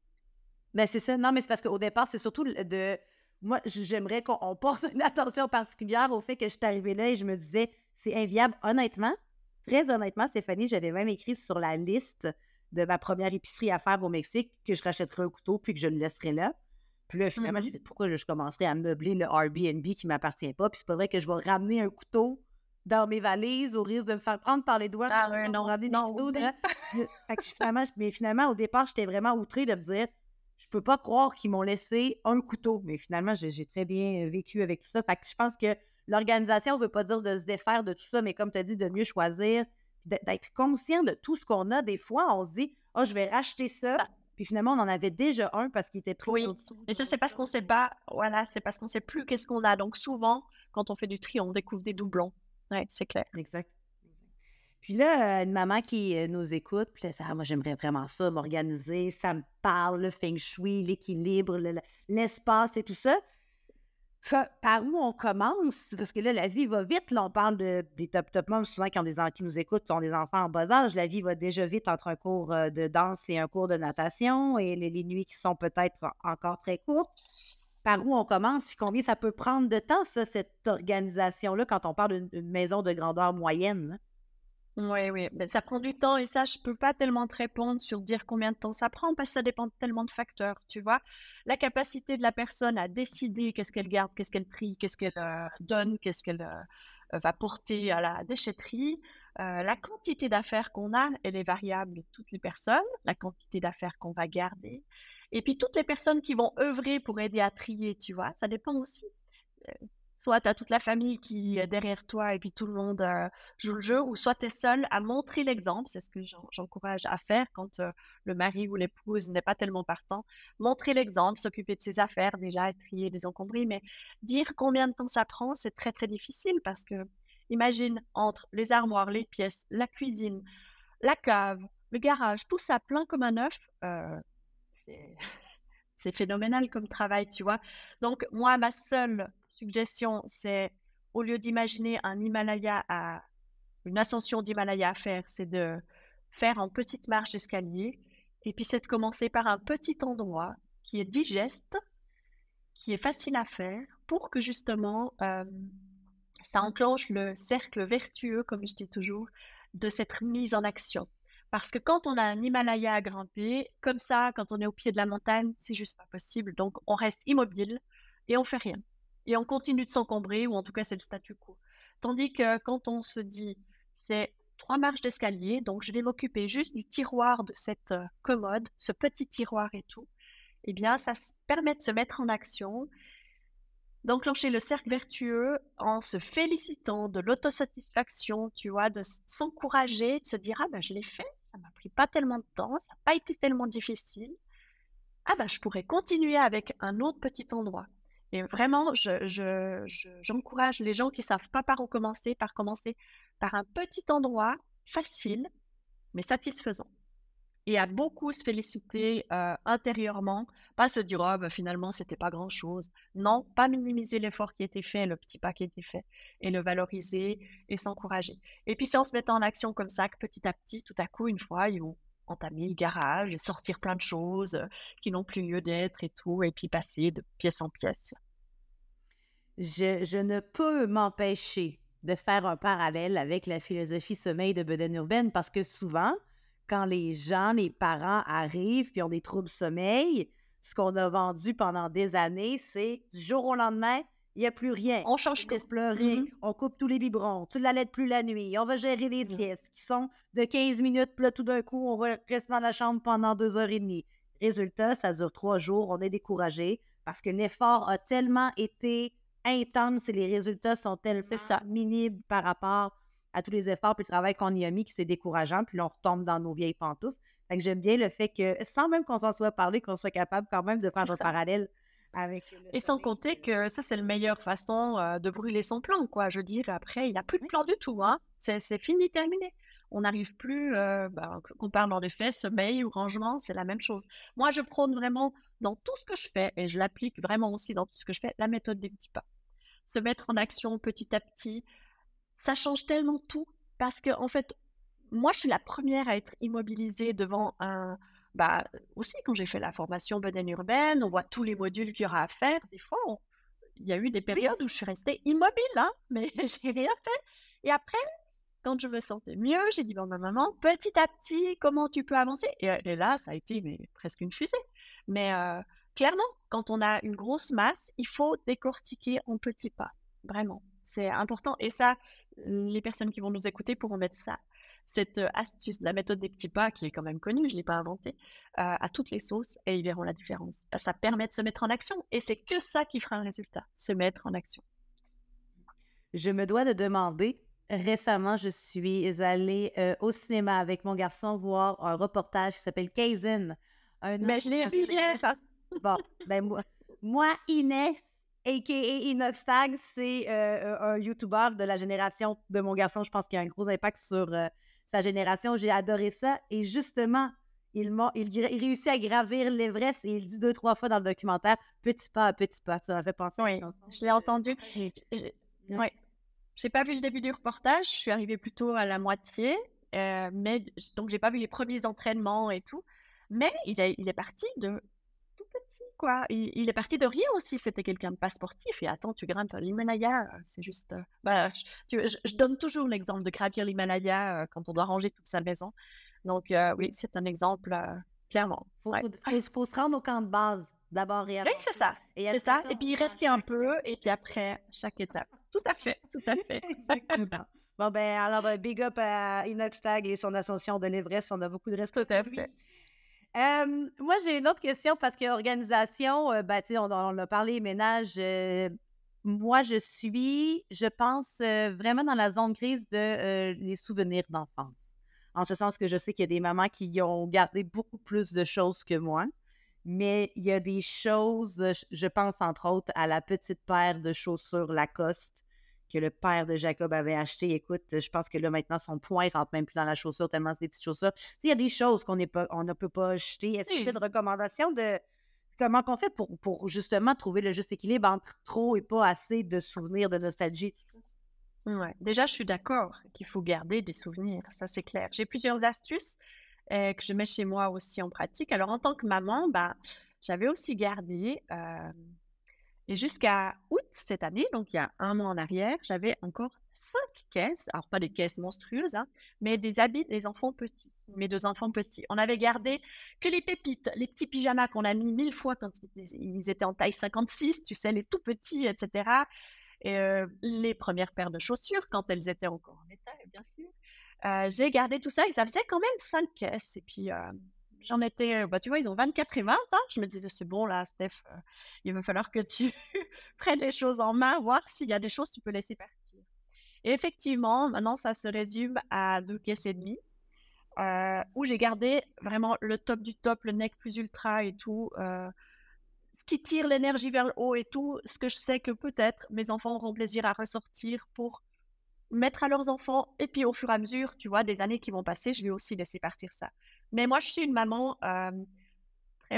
Mais ben, c'est ça, non, mais c'est parce qu'au départ, c'est surtout de. Moi, j'aimerais qu'on porte une attention particulière au fait que je suis arrivée là et je me disais, c'est inviable. Honnêtement, très honnêtement, Stéphanie, j'avais même écrit sur la liste de ma première épicerie à faire au Mexique que je rachèterais un couteau puis que je le laisserais là. Puis là, finalement, me mmh ah, pourquoi je commencerais à meubler le Airbnb qui m'appartient pas. Puis c'est pas vrai que je vais ramener un couteau dans mes valises au risque de me faire prendre par les doigts. Ah, non, ramener non, couteaux, fait que finalement, mais finalement, au départ, j'étais vraiment outrée de me dire je peux pas croire qu'ils m'ont laissé un couteau. Mais finalement, j'ai très bien euh, vécu avec tout ça. Fait que je pense que l'organisation ne veut pas dire de se défaire de tout ça, mais comme tu as dit, de mieux choisir, d'être conscient de tout ce qu'on a. Des fois, on se dit, ah, je vais racheter ça, puis finalement, on en avait déjà un parce qu'il était pris. Oui, mais ça, c'est parce qu'on sait pas, voilà, c'est parce qu'on sait plus qu'est-ce qu'on a. Donc souvent, quand on fait du tri, on découvre des doublons. Oui, c'est clair. Exact. Puis là, euh, une maman qui euh, nous écoute, puis ça, moi, j'aimerais vraiment ça, m'organiser, ça me parle, le feng shui, l'équilibre, l'espace et tout ça par où on commence, parce que là, la vie va vite. Là, on parle de, des top top moms, souvent qui, ont des, qui nous écoutent, qui ont des enfants en bas âge. La vie va déjà vite entre un cours euh, de danse et un cours de natation et les, les nuits qui sont peut-être encore très courtes. Par où on commence, puis combien ça peut prendre de temps, ça, cette organisation-là, quand on parle d'une maison de grandeur moyenne? Oui, oui, ben, ça prend du temps et ça, je ne peux pas tellement te répondre sur dire combien de temps ça prend parce que ça dépend tellement de facteurs, tu vois. La capacité de la personne à décider qu'est-ce qu'elle garde, qu'est-ce qu'elle trie, qu'est-ce qu'elle euh, donne, qu'est-ce qu'elle euh, euh, va porter à la déchetterie. la quantité d'affaires qu'on a, elle est variable de toutes les personnes, la quantité d'affaires qu'on va garder. Et puis toutes les personnes qui vont œuvrer pour aider à trier, tu vois, ça dépend aussi soit tu as toute la famille qui est derrière toi et puis tout le monde euh, joue le jeu, ou soit tu es seul à montrer l'exemple, c'est ce que j'encourage à faire quand euh, le mari ou l'épouse n'est pas tellement partant, montrer l'exemple, s'occuper de ses affaires déjà, trier les encombris, mais dire combien de temps ça prend, c'est très très difficile parce que imagine entre les armoires, les pièces, la cuisine, la cave, le garage, tout ça plein comme un œuf, euh, c'est c'est phénoménal comme travail, tu vois. Donc, moi, ma seule suggestion, c'est au lieu d'imaginer un Himalaya à une ascension d'Himalaya à faire, c'est de faire en petite marche d'escalier. Et puis, c'est de commencer par un petit endroit qui est digeste, qui est facile à faire pour que justement euh, ça enclenche le cercle vertueux, comme je dis toujours, de cette mise en action. Parce que quand on a un Himalaya à grimper, comme ça, quand on est au pied de la montagne, c'est juste pas possible. Donc, on reste immobile et on fait rien. Et on continue de s'encombrer, ou en tout cas, c'est le statu quo. Tandis que quand on se dit, c'est trois marches d'escalier, donc je vais m'occuper juste du tiroir de cette euh, commode, ce petit tiroir et tout, eh bien, ça permet de se mettre en action, d'enclencher le cercle vertueux en se félicitant de l'autosatisfaction, tu vois, de s'encourager, de se dire, ah ben, je l'ai fait, ça m'a pris pas tellement de temps, ça n'a pas été tellement difficile. Ah ben, je pourrais continuer avec un autre petit endroit. Et vraiment, j'encourage je, les gens qui savent pas par où commencer, par commencer par un petit endroit facile mais satisfaisant et à beaucoup se féliciter euh, intérieurement, pas se dire oh, finalement c'était pas grand chose. Non, pas minimiser l'effort qui a été fait, le petit pas qui a fait, et le valoriser et s'encourager. Et puis si on se mettant en action comme ça que petit à petit, tout à coup, une fois, ils vont entamer le garage et sortir plein de choses euh, qui n'ont plus lieu d'être et tout, et puis passer de pièce en pièce. Je, ne peux m'empêcher de faire un parallèle avec la philosophie sommeil de Beden Urbaine parce que souvent, quand les gens, les parents arrivent puis ont des troubles sommeil, ce qu'on a vendu pendant des années, c'est du jour au lendemain, il n'y a plus rien. On change tout. Mmh on coupe tous les biberons, tu ne plus la nuit, on va gérer les mmh. siestes qui sont de 15 minutes, puis là, tout d'un coup, on va rester dans la chambre pendant deux heures et demie. Résultat, ça dure trois jours, on est découragé parce que l'effort a tellement été intense et les résultats sont tellement minibles par rapport à tous les efforts puis le travail qu'on y a mis, qui c'est décourageant, puis là, on retombe dans nos vieilles pantoufles. Fait que j'aime bien le fait que, sans même qu'on s'en soit parlé, qu'on soit capable quand même de faire un parallèle avec. Et sans compter euh. que ça, c'est la meilleure façon euh, de brûler son plan, quoi. Je veux dire, après, il n'a plus de plan du tout, hein. C'est fini, terminé on n'arrive plus, euh, bah, qu'on parle dans les faits, sommeil ou rangement, c'est la même chose. Moi, je prône vraiment dans tout ce que je fais, et je l'applique vraiment aussi dans tout ce que je fais, la méthode des petits pas. Se mettre en action petit à petit, ça change tellement tout parce que, en fait, moi, je suis la première à être immobilisée devant un. Bah, aussi, quand j'ai fait la formation Benin Urbaine, on voit tous les modules qu'il y aura à faire. Des fois, il y a eu des périodes où je suis restée immobile, hein, mais j'ai rien fait. Et après, quand je me sentais mieux, j'ai dit, bon, ma maman, petit à petit, comment tu peux avancer et, là, ça a été presque une fusée. Mais euh, clairement, quand on a une grosse masse, il faut décortiquer en petits pas. Vraiment, c'est important. Et ça, les personnes qui vont nous écouter pourront mettre ça, cette euh, astuce, la méthode des petits pas, qui est quand même connue, je ne l'ai pas inventée, euh, à toutes les sauces et ils verront la différence. Bah, ça permet de se mettre en action et c'est que ça qui fera un résultat, se mettre en action. Je me dois de demander, récemment, je suis allée euh, au cinéma avec mon garçon voir un reportage qui s'appelle Kaizen. Mais je l'ai vu Bon, ben moi, moi Inès, a.k.a. Innofstag, c'est euh, euh, un YouTuber de la génération de mon garçon. Je pense qu'il a un gros impact sur euh, sa génération. J'ai adoré ça. Et justement, il, réussit à gravir l'Everest et il dit deux, trois fois dans le documentaire Petit pas à petit pas. Ça m'a fait penser Je l'ai entendu. Oui. n'ai J'ai pas vu le début du reportage. Je suis arrivée plutôt à la moitié. Donc, mais donc, j'ai pas vu les premiers entraînements et tout. Mais il, il est parti de quoi. Il, est parti de rien aussi. C'était quelqu'un de pas sportif. Et attends, tu grimpes l'Himalaya. C'est juste. Euh, bah, je, donne toujours l'exemple de gravir l'Himalaya euh, quand on doit ranger toute sa maison. Donc, euh, oui, c'est un exemple, clairement. Il faut, se rendre au camp de base, d'abord et après. Oui, c'est ça. Et c'est ça. Et puis, rester un peu. Et puis après, chaque étape. Tout à fait. Tout à fait. Bon, ben, alors, big up à Inox et son ascension de l'Everest. On a beaucoup de respect à fait moi, j'ai une autre question parce que organisation, ben, on, a parlé ménage. moi, je suis, je pense, vraiment dans la zone grise de les souvenirs d'enfance. En ce sens que je sais qu'il y a des mamans qui ont gardé beaucoup plus de choses que moi. Mais il y a des choses, je pense entre autres à la petite paire de chaussures Lacoste que le père de Jacob avait acheté. Écoute, je pense que là, maintenant, son poing rentre même plus dans la chaussure, tellement c'est des petites chaussures. Il y a des choses qu'on ne peut pas acheter. Est-ce qu'il y a une recommandation de comment qu'on fait pour, justement trouver le juste équilibre entre trop et pas assez de souvenirs, de nostalgie? Ouais. Déjà, je suis d'accord qu'il faut garder des souvenirs, ça c'est clair. J'ai plusieurs astuces euh, que je mets chez moi aussi en pratique. Alors, en tant que maman, bah, j'avais aussi gardé... Euh, et jusqu'à août cette année, donc il y a un mois en arrière, j'avais encore cinq caisses, alors pas des caisses monstrueuses, hein, mais des habits des enfants petits, mes deux enfants petits. On avait gardé que les pépites, les petits pyjamas qu'on a mis mille fois quand ils étaient en taille 56, tu sais, les tout petits, etc. Et les premières paires de chaussures quand elles étaient encore en état, bien sûr. Euh, j'ai gardé tout ça et ça faisait quand même cinq caisses. Et puis, j'en étais, bah, tu vois, ils ont 24 et 20. Hein. Je me disais, c'est bon, là, Steph, il va falloir que tu prennes les choses en main, voir s'il y a des choses que tu peux laisser partir. Et effectivement, maintenant, ça se résume à deux caisses et demie, où j'ai gardé vraiment le top du top, le neck plus ultra et tout, ce qui tire l'énergie vers le haut et tout, ce que je sais que peut-être mes enfants auront plaisir à ressortir pour mettre à leurs enfants. Et puis au fur et à mesure, tu vois, des années qui vont passer, je vais aussi laisser partir ça. Mais moi, je suis une maman, euh,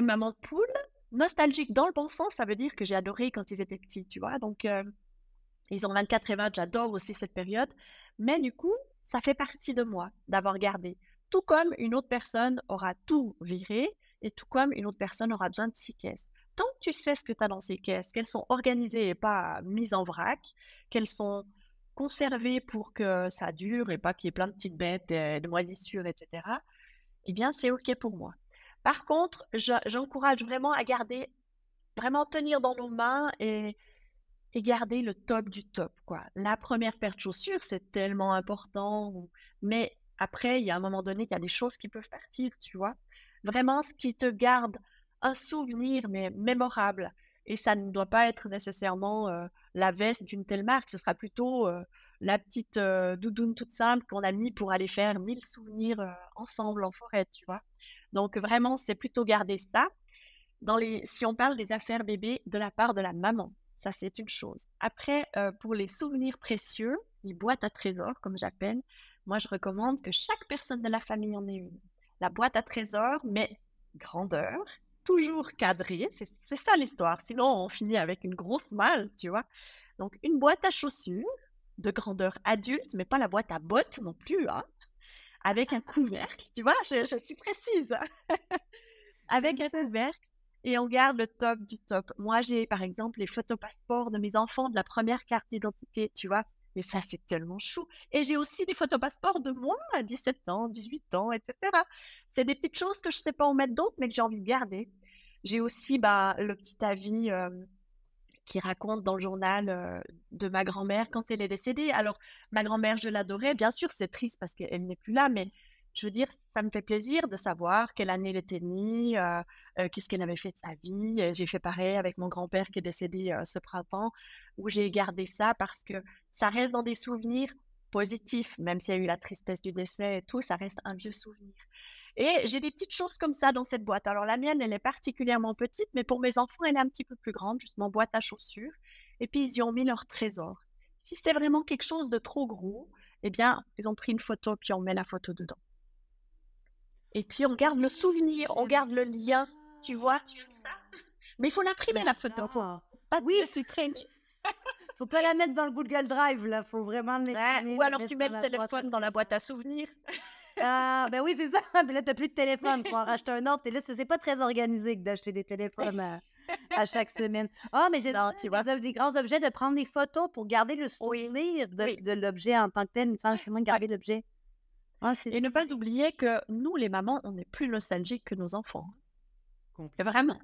maman de poule, nostalgique dans le bon sens. Ça veut dire que j'ai adoré quand ils étaient petits, tu vois. Donc, euh, ils ont 24 et 20, j'adore aussi cette période. Mais du coup, ça fait partie de moi d'avoir gardé. Tout comme une autre personne aura tout viré et tout comme une autre personne aura besoin de six caisses. Tant que tu sais ce que tu as dans ces caisses, qu'elles sont organisées et pas mises en vrac, qu'elles sont conservées pour que ça dure et pas qu'il y ait plein de petites bêtes, de moisissures, etc., eh bien, c'est OK pour moi. Par contre, j'encourage vraiment à garder, vraiment tenir dans nos mains et, garder le top du top. Quoi. La première paire de chaussures, c'est tellement important, mais après, il y a un moment donné, qu'il y a des choses qui peuvent partir, tu vois. Vraiment, ce qui te garde un souvenir, mais mémorable. Et ça ne doit pas être nécessairement euh, la veste d'une telle marque, ce sera plutôt euh, la petite doudoune toute simple qu'on a mis pour aller faire mille souvenirs ensemble en forêt, tu vois. Donc vraiment, c'est plutôt garder ça. Dans les, si on parle des affaires bébés de la part de la maman, ça c'est une chose. Après, pour les souvenirs précieux, les boîtes à trésors, comme j'appelle, moi je recommande que chaque personne de la famille en ait une. La boîte à trésors, mais grandeur, toujours cadrée, c'est ça l'histoire. Sinon, on finit avec une grosse malle, tu vois. Donc, une boîte à chaussures, de grandeur adulte, mais pas la boîte à bottes non plus, hein. avec un couvercle. Tu vois, je, suis précise. Hein. avec un couvercle. Et on garde le top du top. Moi, j'ai par exemple les photos passeports de mes enfants de la première carte d'identité, tu vois. Mais ça, c'est tellement chou. Et j'ai aussi des photos passeports de moi à 17 ans, 18 ans, etc. C'est des petites choses que je ne sais pas où mettre d'autres, mais que j'ai envie de garder. J'ai aussi bah, le petit avis euh, qui raconte dans le journal de ma grand-mère quand elle est décédée. Alors, ma grand-mère, je l'adorais. Bien sûr, c'est triste parce qu'elle n'est plus là, mais je veux dire, ça me fait plaisir de savoir quelle année elle était née, qu'est-ce qu'elle avait fait de sa vie. J'ai fait pareil avec mon grand-père qui est décédé ce printemps, où j'ai gardé ça parce que ça reste dans des souvenirs positifs, même s'il y a eu la tristesse du décès et tout, ça reste un vieux souvenir. Et j'ai des petites choses comme ça dans cette boîte. Alors la mienne, elle est particulièrement petite, mais pour mes enfants, elle est un petit peu plus grande, justement boîte à chaussures. Et puis ils y ont mis leur trésor. Si c'était vraiment quelque chose de trop gros, eh bien, ils ont pris une photo, puis on met la photo dedans. Et puis on garde le souvenir, on garde le lien, tu vois. Tu aimes ça Mais il faut l'imprimer la photo. Pas oui, c'est très faut pas la mettre dans le Google Drive, là. Faut vraiment l'imprimer. ou alors tu mets le téléphone dans la boîte à souvenirs. Ah, ben oui, c'est ça. Puis ben là, t'as plus de téléphone. Faut en racheter un autre. Et là, c'est pas très organisé d'acheter des téléphones euh, à, chaque semaine. Ah, mais j'ai des, grands objets, de prendre des photos pour garder le souvenir de, l'objet en tant que tel, sans nécessairement garder l'objet. Ah, Et ne pas oublier que nous, les mamans, on est plus nostalgiques que nos enfants. Vraiment.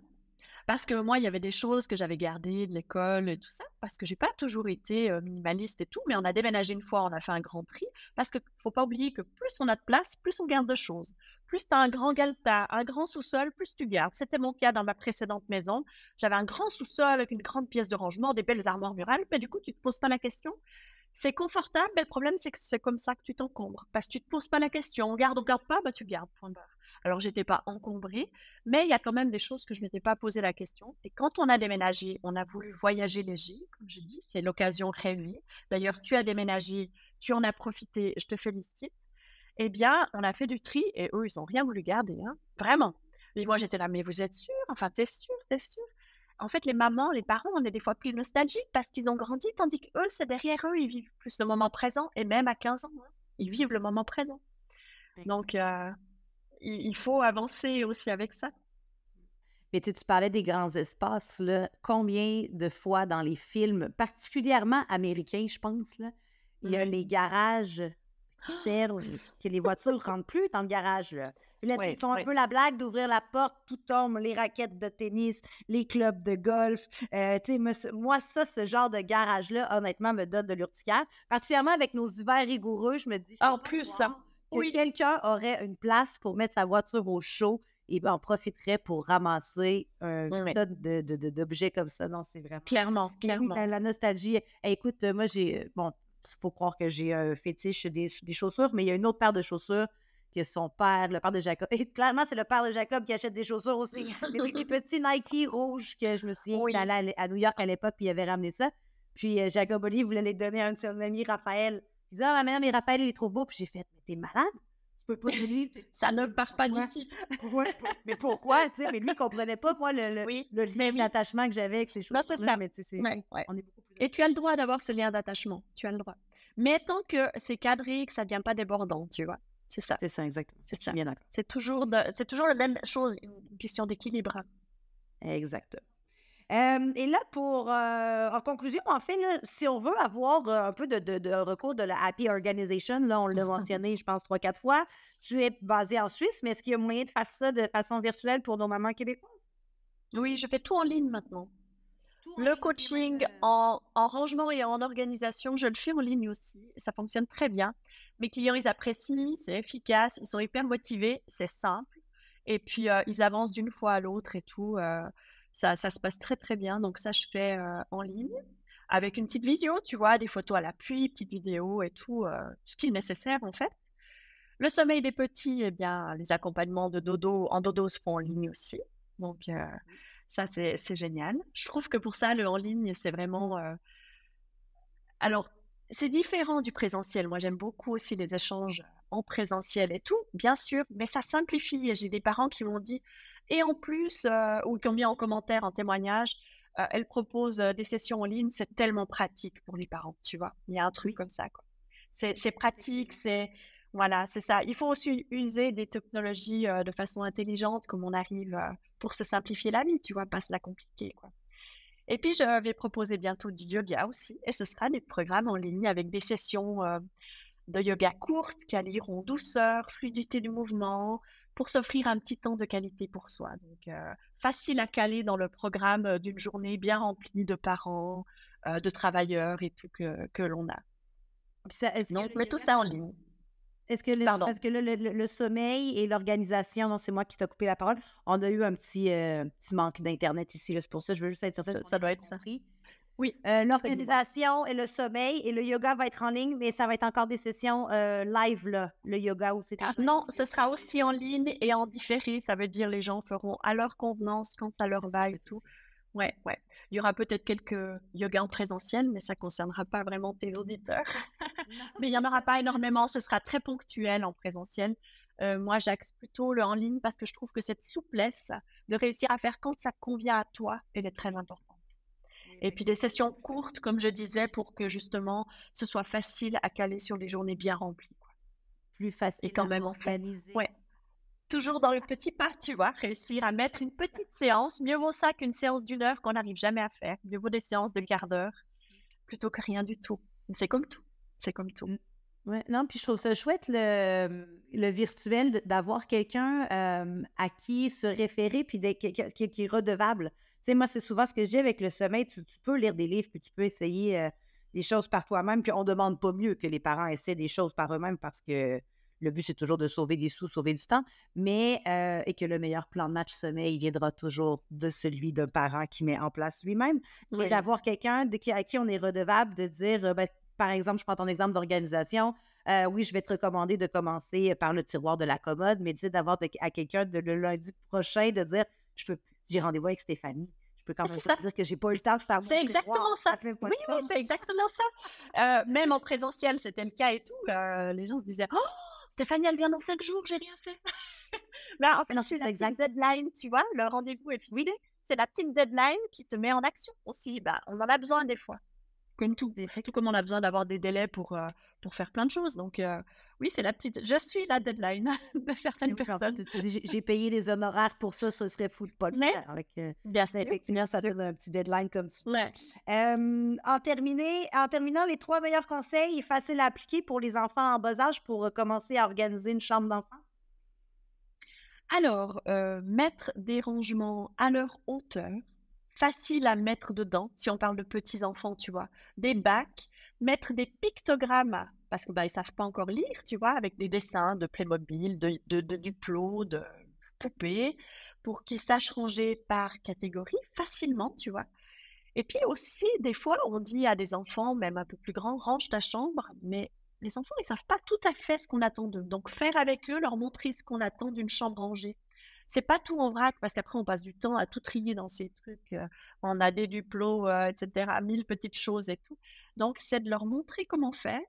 Parce que moi, il y avait des choses que j'avais gardées de l'école et tout ça, parce que j'ai pas toujours été minimaliste et tout, mais on a déménagé une fois, on a fait un grand tri, parce que faut pas oublier que plus on a de place, plus on garde de choses. Plus tu as un grand galta, un grand sous-sol, plus tu gardes. C'était mon cas dans ma précédente maison. J'avais un grand sous-sol avec une grande pièce de rangement, des belles armoires murales, mais du coup, tu te poses pas la question. C'est confortable, mais le problème, c'est que c'est comme ça que tu t'encombres. Parce que tu te poses pas la question. On garde, on garde pas, bah, tu gardes, point barre. Alors, j'étais pas encombrée, mais il y a quand même des choses que je m'étais pas posé la question. Et quand on a déménagé, on a voulu voyager léger, comme je dis, c'est l'occasion rêvée. D'ailleurs, tu as déménagé, tu en as profité, je te félicite. Eh bien, on a fait du tri et eux, ils ont rien voulu garder, hein. vraiment. Mais moi, j'étais là, mais vous êtes sûr Enfin, t'es sûr, t'es sûr en fait, les mamans, les parents, on est des fois plus nostalgiques parce qu'ils ont grandi, tandis que eux, c'est derrière eux, ils vivent plus le moment présent, et même à 15 ans, hein, ils vivent le moment présent. Donc, euh, il, faut avancer aussi avec ça. Mais tu, parlais des grands espaces, là. combien de fois dans les films, particulièrement américains, je pense, là, il y a mm-hmm. les garages qui servent, que les voitures ne rentrent plus dans le garage. Là. ils font un peu la blague d'ouvrir la porte, tout tombe, les raquettes de tennis, les clubs de golf. Euh, moi, ça, ce genre de garage-là, honnêtement, me donne de l'urticaire. Particulièrement avec nos hivers rigoureux, je me dis... En plus, ça... Hein où quelqu'un aurait une place pour mettre sa voiture au chaud et eh en profiterait pour ramasser un tas de, d'objets comme ça. Non, c'est vrai. Clairement, clairement. La, nostalgie. Eh, écoute, euh, moi, j'ai. Euh, bon, il faut croire que j'ai un fétiche des, chaussures, mais il y a une autre paire de chaussures que son père, le père de Jacob. clairement, c'est le père de Jacob qui achète des chaussures aussi. Les petits Nike rouges que je me souviens à, New York à l'époque, puis il avait ramené ça. Puis euh, Jacob voulait les donner à un de ses amis, Raphaël. Ils disent, ah, ma mère, mes rappels, il est trop Puis j'ai fait, mais t'es malade? Tu peux pas lire. Ça ne part pas d'ici. Pourquoi? mais pourquoi? Mais lui, il comprenait pas, moi, le, le, lien d'attachement que j'avais avec ces choses. Non, c'est ça. Et tu as le droit d'avoir ce lien d'attachement. Tu as le droit. Mais tant que c'est cadré que ça ne devient pas débordant, tu vois. C'est ça. C'est ça, exactement. C'est ça. C'est toujours, toujours la même chose, une question d'équilibre. Exactement et là, pour en conclusion, en fait, si on veut avoir un peu de, recours de la Happy Organization, là, on l'a mentionné, je pense, trois, quatre fois, tu es basée en Suisse, mais est-ce qu'il y a moyen de faire ça de façon virtuelle pour nos mamans québécoises? Oui, je fais tout en ligne maintenant. le coaching euh en, en, rangement et en organisation, je le fais en ligne aussi. Ça fonctionne très bien. Mes clients, ils apprécient, c'est efficace, ils sont hyper motivés, c'est simple. Et puis, ils avancent d'une fois à l'autre et tout. Ça, se passe très très bien. Donc ça, je fais en ligne avec une petite vidéo, tu vois, des photos à l'appui, petite vidéo et tout, ce qui est nécessaire en fait. Le sommeil des petits, eh bien, les accompagnements de dodo en dodo se font en ligne aussi. Donc mmh. ça, c'est génial. Je trouve que pour ça, le en ligne, c'est vraiment... Alors, c'est différent du présentiel. Moi, j'aime beaucoup aussi les échanges en présentiel et tout, bien sûr, mais ça simplifie. J'ai des parents qui m'ont dit, et en plus, euh, ou qui ont en commentaire, en témoignage, euh, elle propose euh, des sessions en ligne. C'est tellement pratique pour les parents, tu vois. Il y a un truc comme ça. Quoi. C'est, pratique, c'est. Voilà, c'est ça. Il faut aussi user des technologies de façon intelligente, comme on arrive, pour se simplifier la vie, tu vois, pas se la compliquer. Quoi. Et puis, je vais proposer bientôt du yoga aussi. Et ce sera des programmes en ligne avec des sessions de yoga courtes qui allieront douceur, fluidité du mouvement, pour s'offrir un petit temps de qualité pour soi. Donc, euh, facile à caler dans le programme euh, d'une journée bien remplie de parents, euh, de travailleurs et tout que, que l'on a. Donc, que tout ça en ligne. Est-ce que, le, que le, le, sommeil et l'organisation, non, c'est moi qui t'ai coupé la parole, on a eu un petit, petit manque d'Internet ici, c'est pour ça. Je veux juste être sûr Ça, ça doit être Ça. Oui. Euh, l'organisation et le sommeil et le yoga va être en ligne, mais ça va être encore des sessions euh, live, là, le yoga ou Ah, non, ce sera aussi en ligne et en différé. Ça veut dire les gens feront à leur convenance, quand ça leur va et tout. Ouais, ouais. Il y aura peut-être quelques yoga en présentiel, mais ça ne concernera pas vraiment tes auditeurs. mais il n'y en aura pas énormément. Ce sera très ponctuel en présentiel. Euh, moi, j'axe plutôt le en ligne parce que je trouve que cette souplesse de réussir à faire quand ça convient à toi, elle est très importante. Et puis des sessions courtes, comme je disais, pour que justement ce soit facile à caler sur les journées bien remplies. Quoi. Plus facile Et quand même organisé. Ouais. Toujours dans le petit pas, tu vois, réussir à mettre une petite séance. Mieux vaut ça qu'une séance d'une heure qu'on n'arrive jamais à faire. Mieux vaut des séances de quart d'heure plutôt que rien du tout. C'est comme tout. C'est comme tout. Ouais, non, puis je trouve ça chouette le, virtuel d'avoir quelqu'un euh, à qui se référer puis des qui, qui, est redevable sais, moi, c'est souvent ce que j'ai avec le sommeil. Tu, peux lire des livres, puis tu peux essayer euh, des choses par toi-même, on ne demande pas mieux que les parents essaient des choses par eux-mêmes parce que le but, c'est toujours de sauver des sous, sauver du temps, mais euh, et que le meilleur plan de match sommeil viendra toujours de celui d'un parent qui met en place lui-même. Et d'avoir quelqu'un à qui on est redevable de dire, euh, ben, par exemple, je prends ton exemple d'organisation, oui, je vais te recommander de commencer par le tiroir de la commode, mais d'avoir à quelqu'un de, le lundi prochain de dire, je peux j'ai rendez-vous avec Stéphanie. Je peux quand même dire que j'ai pas eu le temps de faire C'est exactement ça. oui, oui, c'est exactement ça. même en présentiel, c'était le cas et tout. les gens se disaient Oh, Stéphanie, elle vient dans cinq jours, j'ai rien fait. Là, en fait, c'est la deadline, tu vois, le rendez-vous est fixé. C'est la petite deadline qui te met en action aussi. Bah, on en a besoin des fois. Comme tout. Tout comme on a besoin d'avoir des délais pour, euh, pour faire plein de choses. Donc, euh, oui, c'est la petite. Je suis la deadline de certaines personnes. J'ai payé les honoraires pour ça, ce serait fou de pas le faire. Euh, bien sûr, effectivement, ça un petit deadline comme ça. en, en terminant, les trois meilleurs conseils faciles à appliquer pour les enfants en bas âge pour euh, commencer à organiser une chambre d'enfant. Alors, euh, mettre des rangements à leur hauteur, facile à mettre dedans, si on parle de petits enfants, tu vois, des bacs, mettre des pictogrammes parce qu'ils ben, ne savent pas encore lire, tu vois, avec des dessins de Playmobil, de, de, de Duplo, de poupées, pour qu'ils sachent ranger par catégorie facilement, tu vois. Et puis aussi, des fois, on dit à des enfants, même un peu plus grands, range ta chambre, mais les enfants, ils ne savent pas tout à fait ce qu'on attend d'eux. Donc, faire avec eux, leur montrer ce qu'on attend d'une chambre rangée. C'est pas tout en vrac, parce qu'après, on passe du temps à tout trier dans ces trucs. on euh, a des duplos, euh, etc., mille petites choses et tout. Donc, c'est de leur montrer comment faire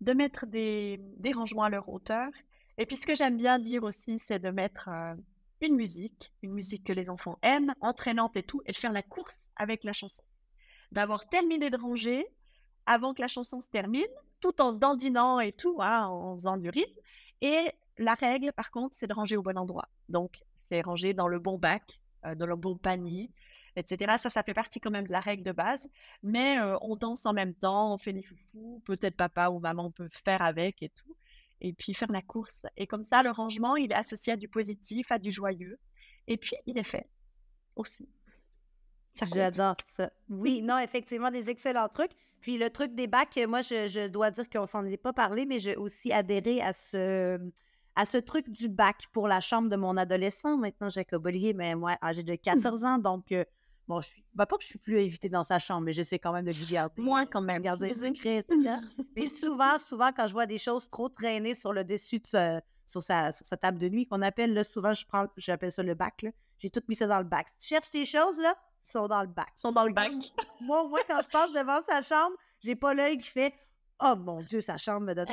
de mettre des, rangements à leur hauteur. Et puis ce que j'aime bien dire aussi, c'est de mettre euh, une musique, une musique que les enfants aiment, entraînante et tout, et de faire la course avec la chanson. D'avoir terminé de ranger avant que la chanson se termine, tout en se dandinant et tout, hein, en faisant du rythme. Et la règle, par contre, c'est de ranger au bon endroit. Donc, c'est ranger dans le bon bac, euh, dans le bon panier, etc. Ça, ça fait partie quand même de la règle de base. Mais euh, on danse en même temps, on fait les foufous, peut-être papa ou maman peut faire avec et tout. Et puis faire la course. Et comme ça, le rangement, il est associé à du positif, à du joyeux. Et puis, il est fait aussi. J'adore ça. Oui, non, effectivement, des excellents trucs. Puis le truc des bacs, euh, moi, je, dois dire qu'on s'en est pas parlé, mais j'ai aussi adhéré à ce, à ce truc du bac pour la chambre de mon adolescent, maintenant Jacob Olivier, mais moi, âgé de 14 mmh. ans, donc euh, Bon, je suis. Ben, pas que je suis plus évitée dans sa chambre, mais j'essaie quand même de garder. Moins quand même. Garder secret. mais souvent, souvent, quand je vois des choses trop traînées sur le dessus de sur, sa, table de nuit, qu'on appelle, là, souvent, je prends, j'appelle ça le bac, là. J'ai tout mis ça dans le bac. Si tu cherches tes choses, là, sont dans le bac. Sont dans le bac. Moi, moi, quand je passe devant sa chambre, j'ai pas l'œil qui fait oh mon Dieu, sa chambre me donne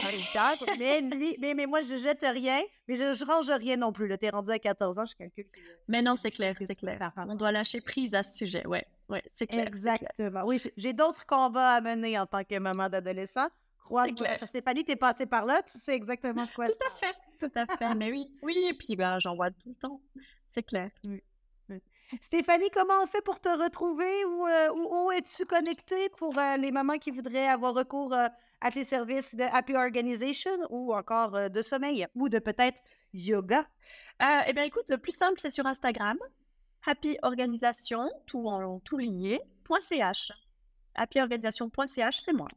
mais, lui, mais, moi, je jette rien, mais je, range rien non plus. T'es rendu à 14 ans, je calcule. Euh, mais non, c'est clair, c'est clair. On doit lâcher prise à ce sujet, oui. ouais c'est clair. Exactement. Oui, j'ai d'autres combats à mener en tant que maman d'adolescent. Crois-moi, Stéphanie, t'es passé par là, tu sais exactement de quoi. Tout à fait, tout à fait. mais oui, oui, et puis ben, j'en vois tout le temps. C'est clair. Oui. Stéphanie, comment on fait pour te retrouver ou euh, où, es-tu connectée pour euh, les mamans qui voudraient avoir recours euh, à tes services de Happy Organization ou encore de sommeil ou de peut-être yoga? eh bien, écoute, le plus simple, c'est sur Instagram, Happy Organization, tout en tout point .ch. HappyOrganisation.ch, c'est moi.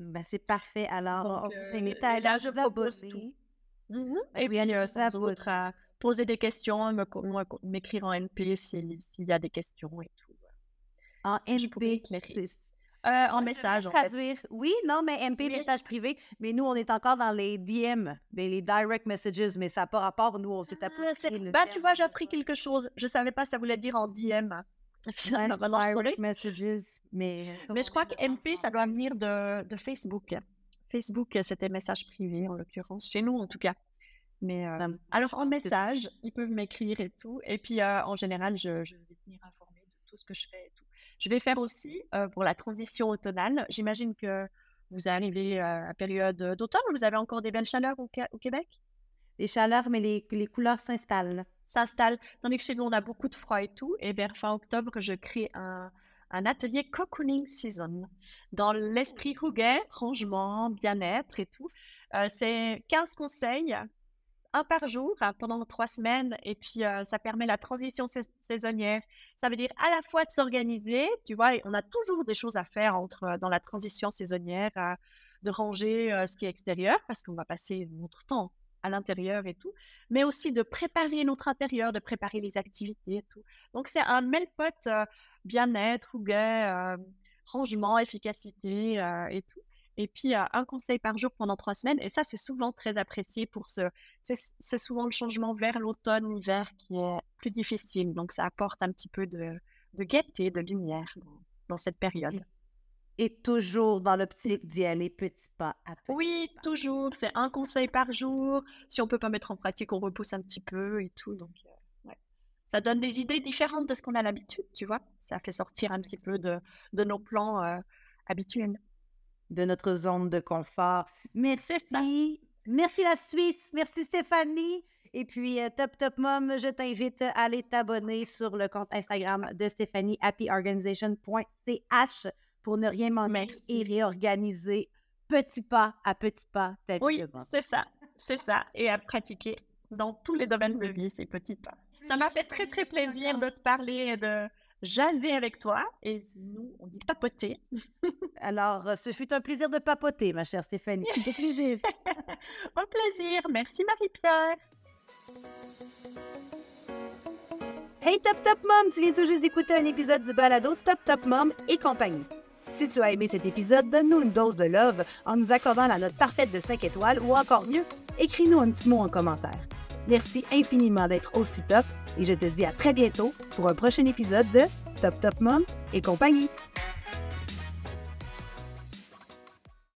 Ben, c'est parfait. Alors, on fait mes là, je mm-hmm. Et bien, il y a ça, poser des questions, m'écrire en MP s'il y a des questions et tout. En MP? Euh, en message, en Oui, non, mais MP, message privé. Mais nous, on est encore dans les DM, mais les direct messages, mais ça n'a pas rapport. Nous, on s'est ah, appris. Bah, tu vois, j'ai appris quelque chose. Je ne savais pas ça voulait dire en DM. direct messages, mais... Euh, mais je crois que MP, ça doit venir de, de Facebook. Facebook, c'était message privé, en l'occurrence. Chez nous, en tout cas. Mais euh, alors en message, ils peuvent m'écrire et tout. Et puis euh, en général, je, vais tenir informée de tout ce que je fais et tout. Je vais faire aussi euh, pour la transition automnale. J'imagine que vous arrivez à la période d'automne. Vous avez encore des belles chaleurs au, Québec Des chaleurs, mais les, couleurs s'installent. S'installent. Tandis que chez nous, on a beaucoup de froid et tout. Et vers fin octobre, je crée un, atelier cocooning season dans l'esprit rouguet, rangement, bien-être et tout. c'est 15 conseils un par jour hein, pendant trois semaines. Et puis, ça permet la transition saisonnière. Ça veut dire à la fois de s'organiser, tu vois, on a toujours des choses à faire entre, dans la transition saisonnière, de ranger ce qui est extérieur, parce qu'on va passer notre temps à l'intérieur et tout, mais aussi de préparer notre intérieur, de préparer les activités et tout. Donc, c'est un melpot bien-être, ou guet rangement, efficacité et tout et puis un conseil par jour pendant trois semaines. Et ça, c'est souvent très apprécié pour ce. C'est souvent le changement vers l'automne, l'hiver qui est plus difficile. Donc, ça apporte un petit peu de, de gaieté, de lumière dans, cette période. Et, toujours dans l'optique d'y aller petit pas à petit. Oui, toujours. C'est un conseil par jour. Si on peut pas mettre en pratique, on repousse un petit peu et tout. Donc, ça donne des idées différentes de ce qu'on a l'habitude, tu vois. Ça fait sortir un petit peu de, de nos plans habituels de notre zone de confort. Merci. Merci la Suisse. Merci Stéphanie. Et puis, euh, Top Top Mom, je t'invite à aller t'abonner sur le compte Instagram de Stéphanie, happyorganization.ch pour ne rien manquer et réorganiser petit pas à petit pas ta Oui, c'est ça. C'est ça. Et à pratiquer dans tous les domaines de mmh. vie, ces petits pas. Ça m'a fait très, très plaisir de te parler de, jaser avec toi et nous, on dit papoter. Alors, euh, ce fut un plaisir de papoter, ma chère Stéphanie. Un plaisir. plaisir. Merci, Marie-Pierre. Hey Top Top Mom, tu viens tout juste d'écouter un épisode du balado Top Top Mom et compagnie. Si tu as aimé cet épisode, donne-nous une dose de love en nous accordant la note parfaite de 5 étoiles ou encore mieux, écris-nous un petit mot en commentaire. Merci infiniment d'être aussi top et je te dis à très bientôt pour un prochain épisode de Top Top Mom et compagnie.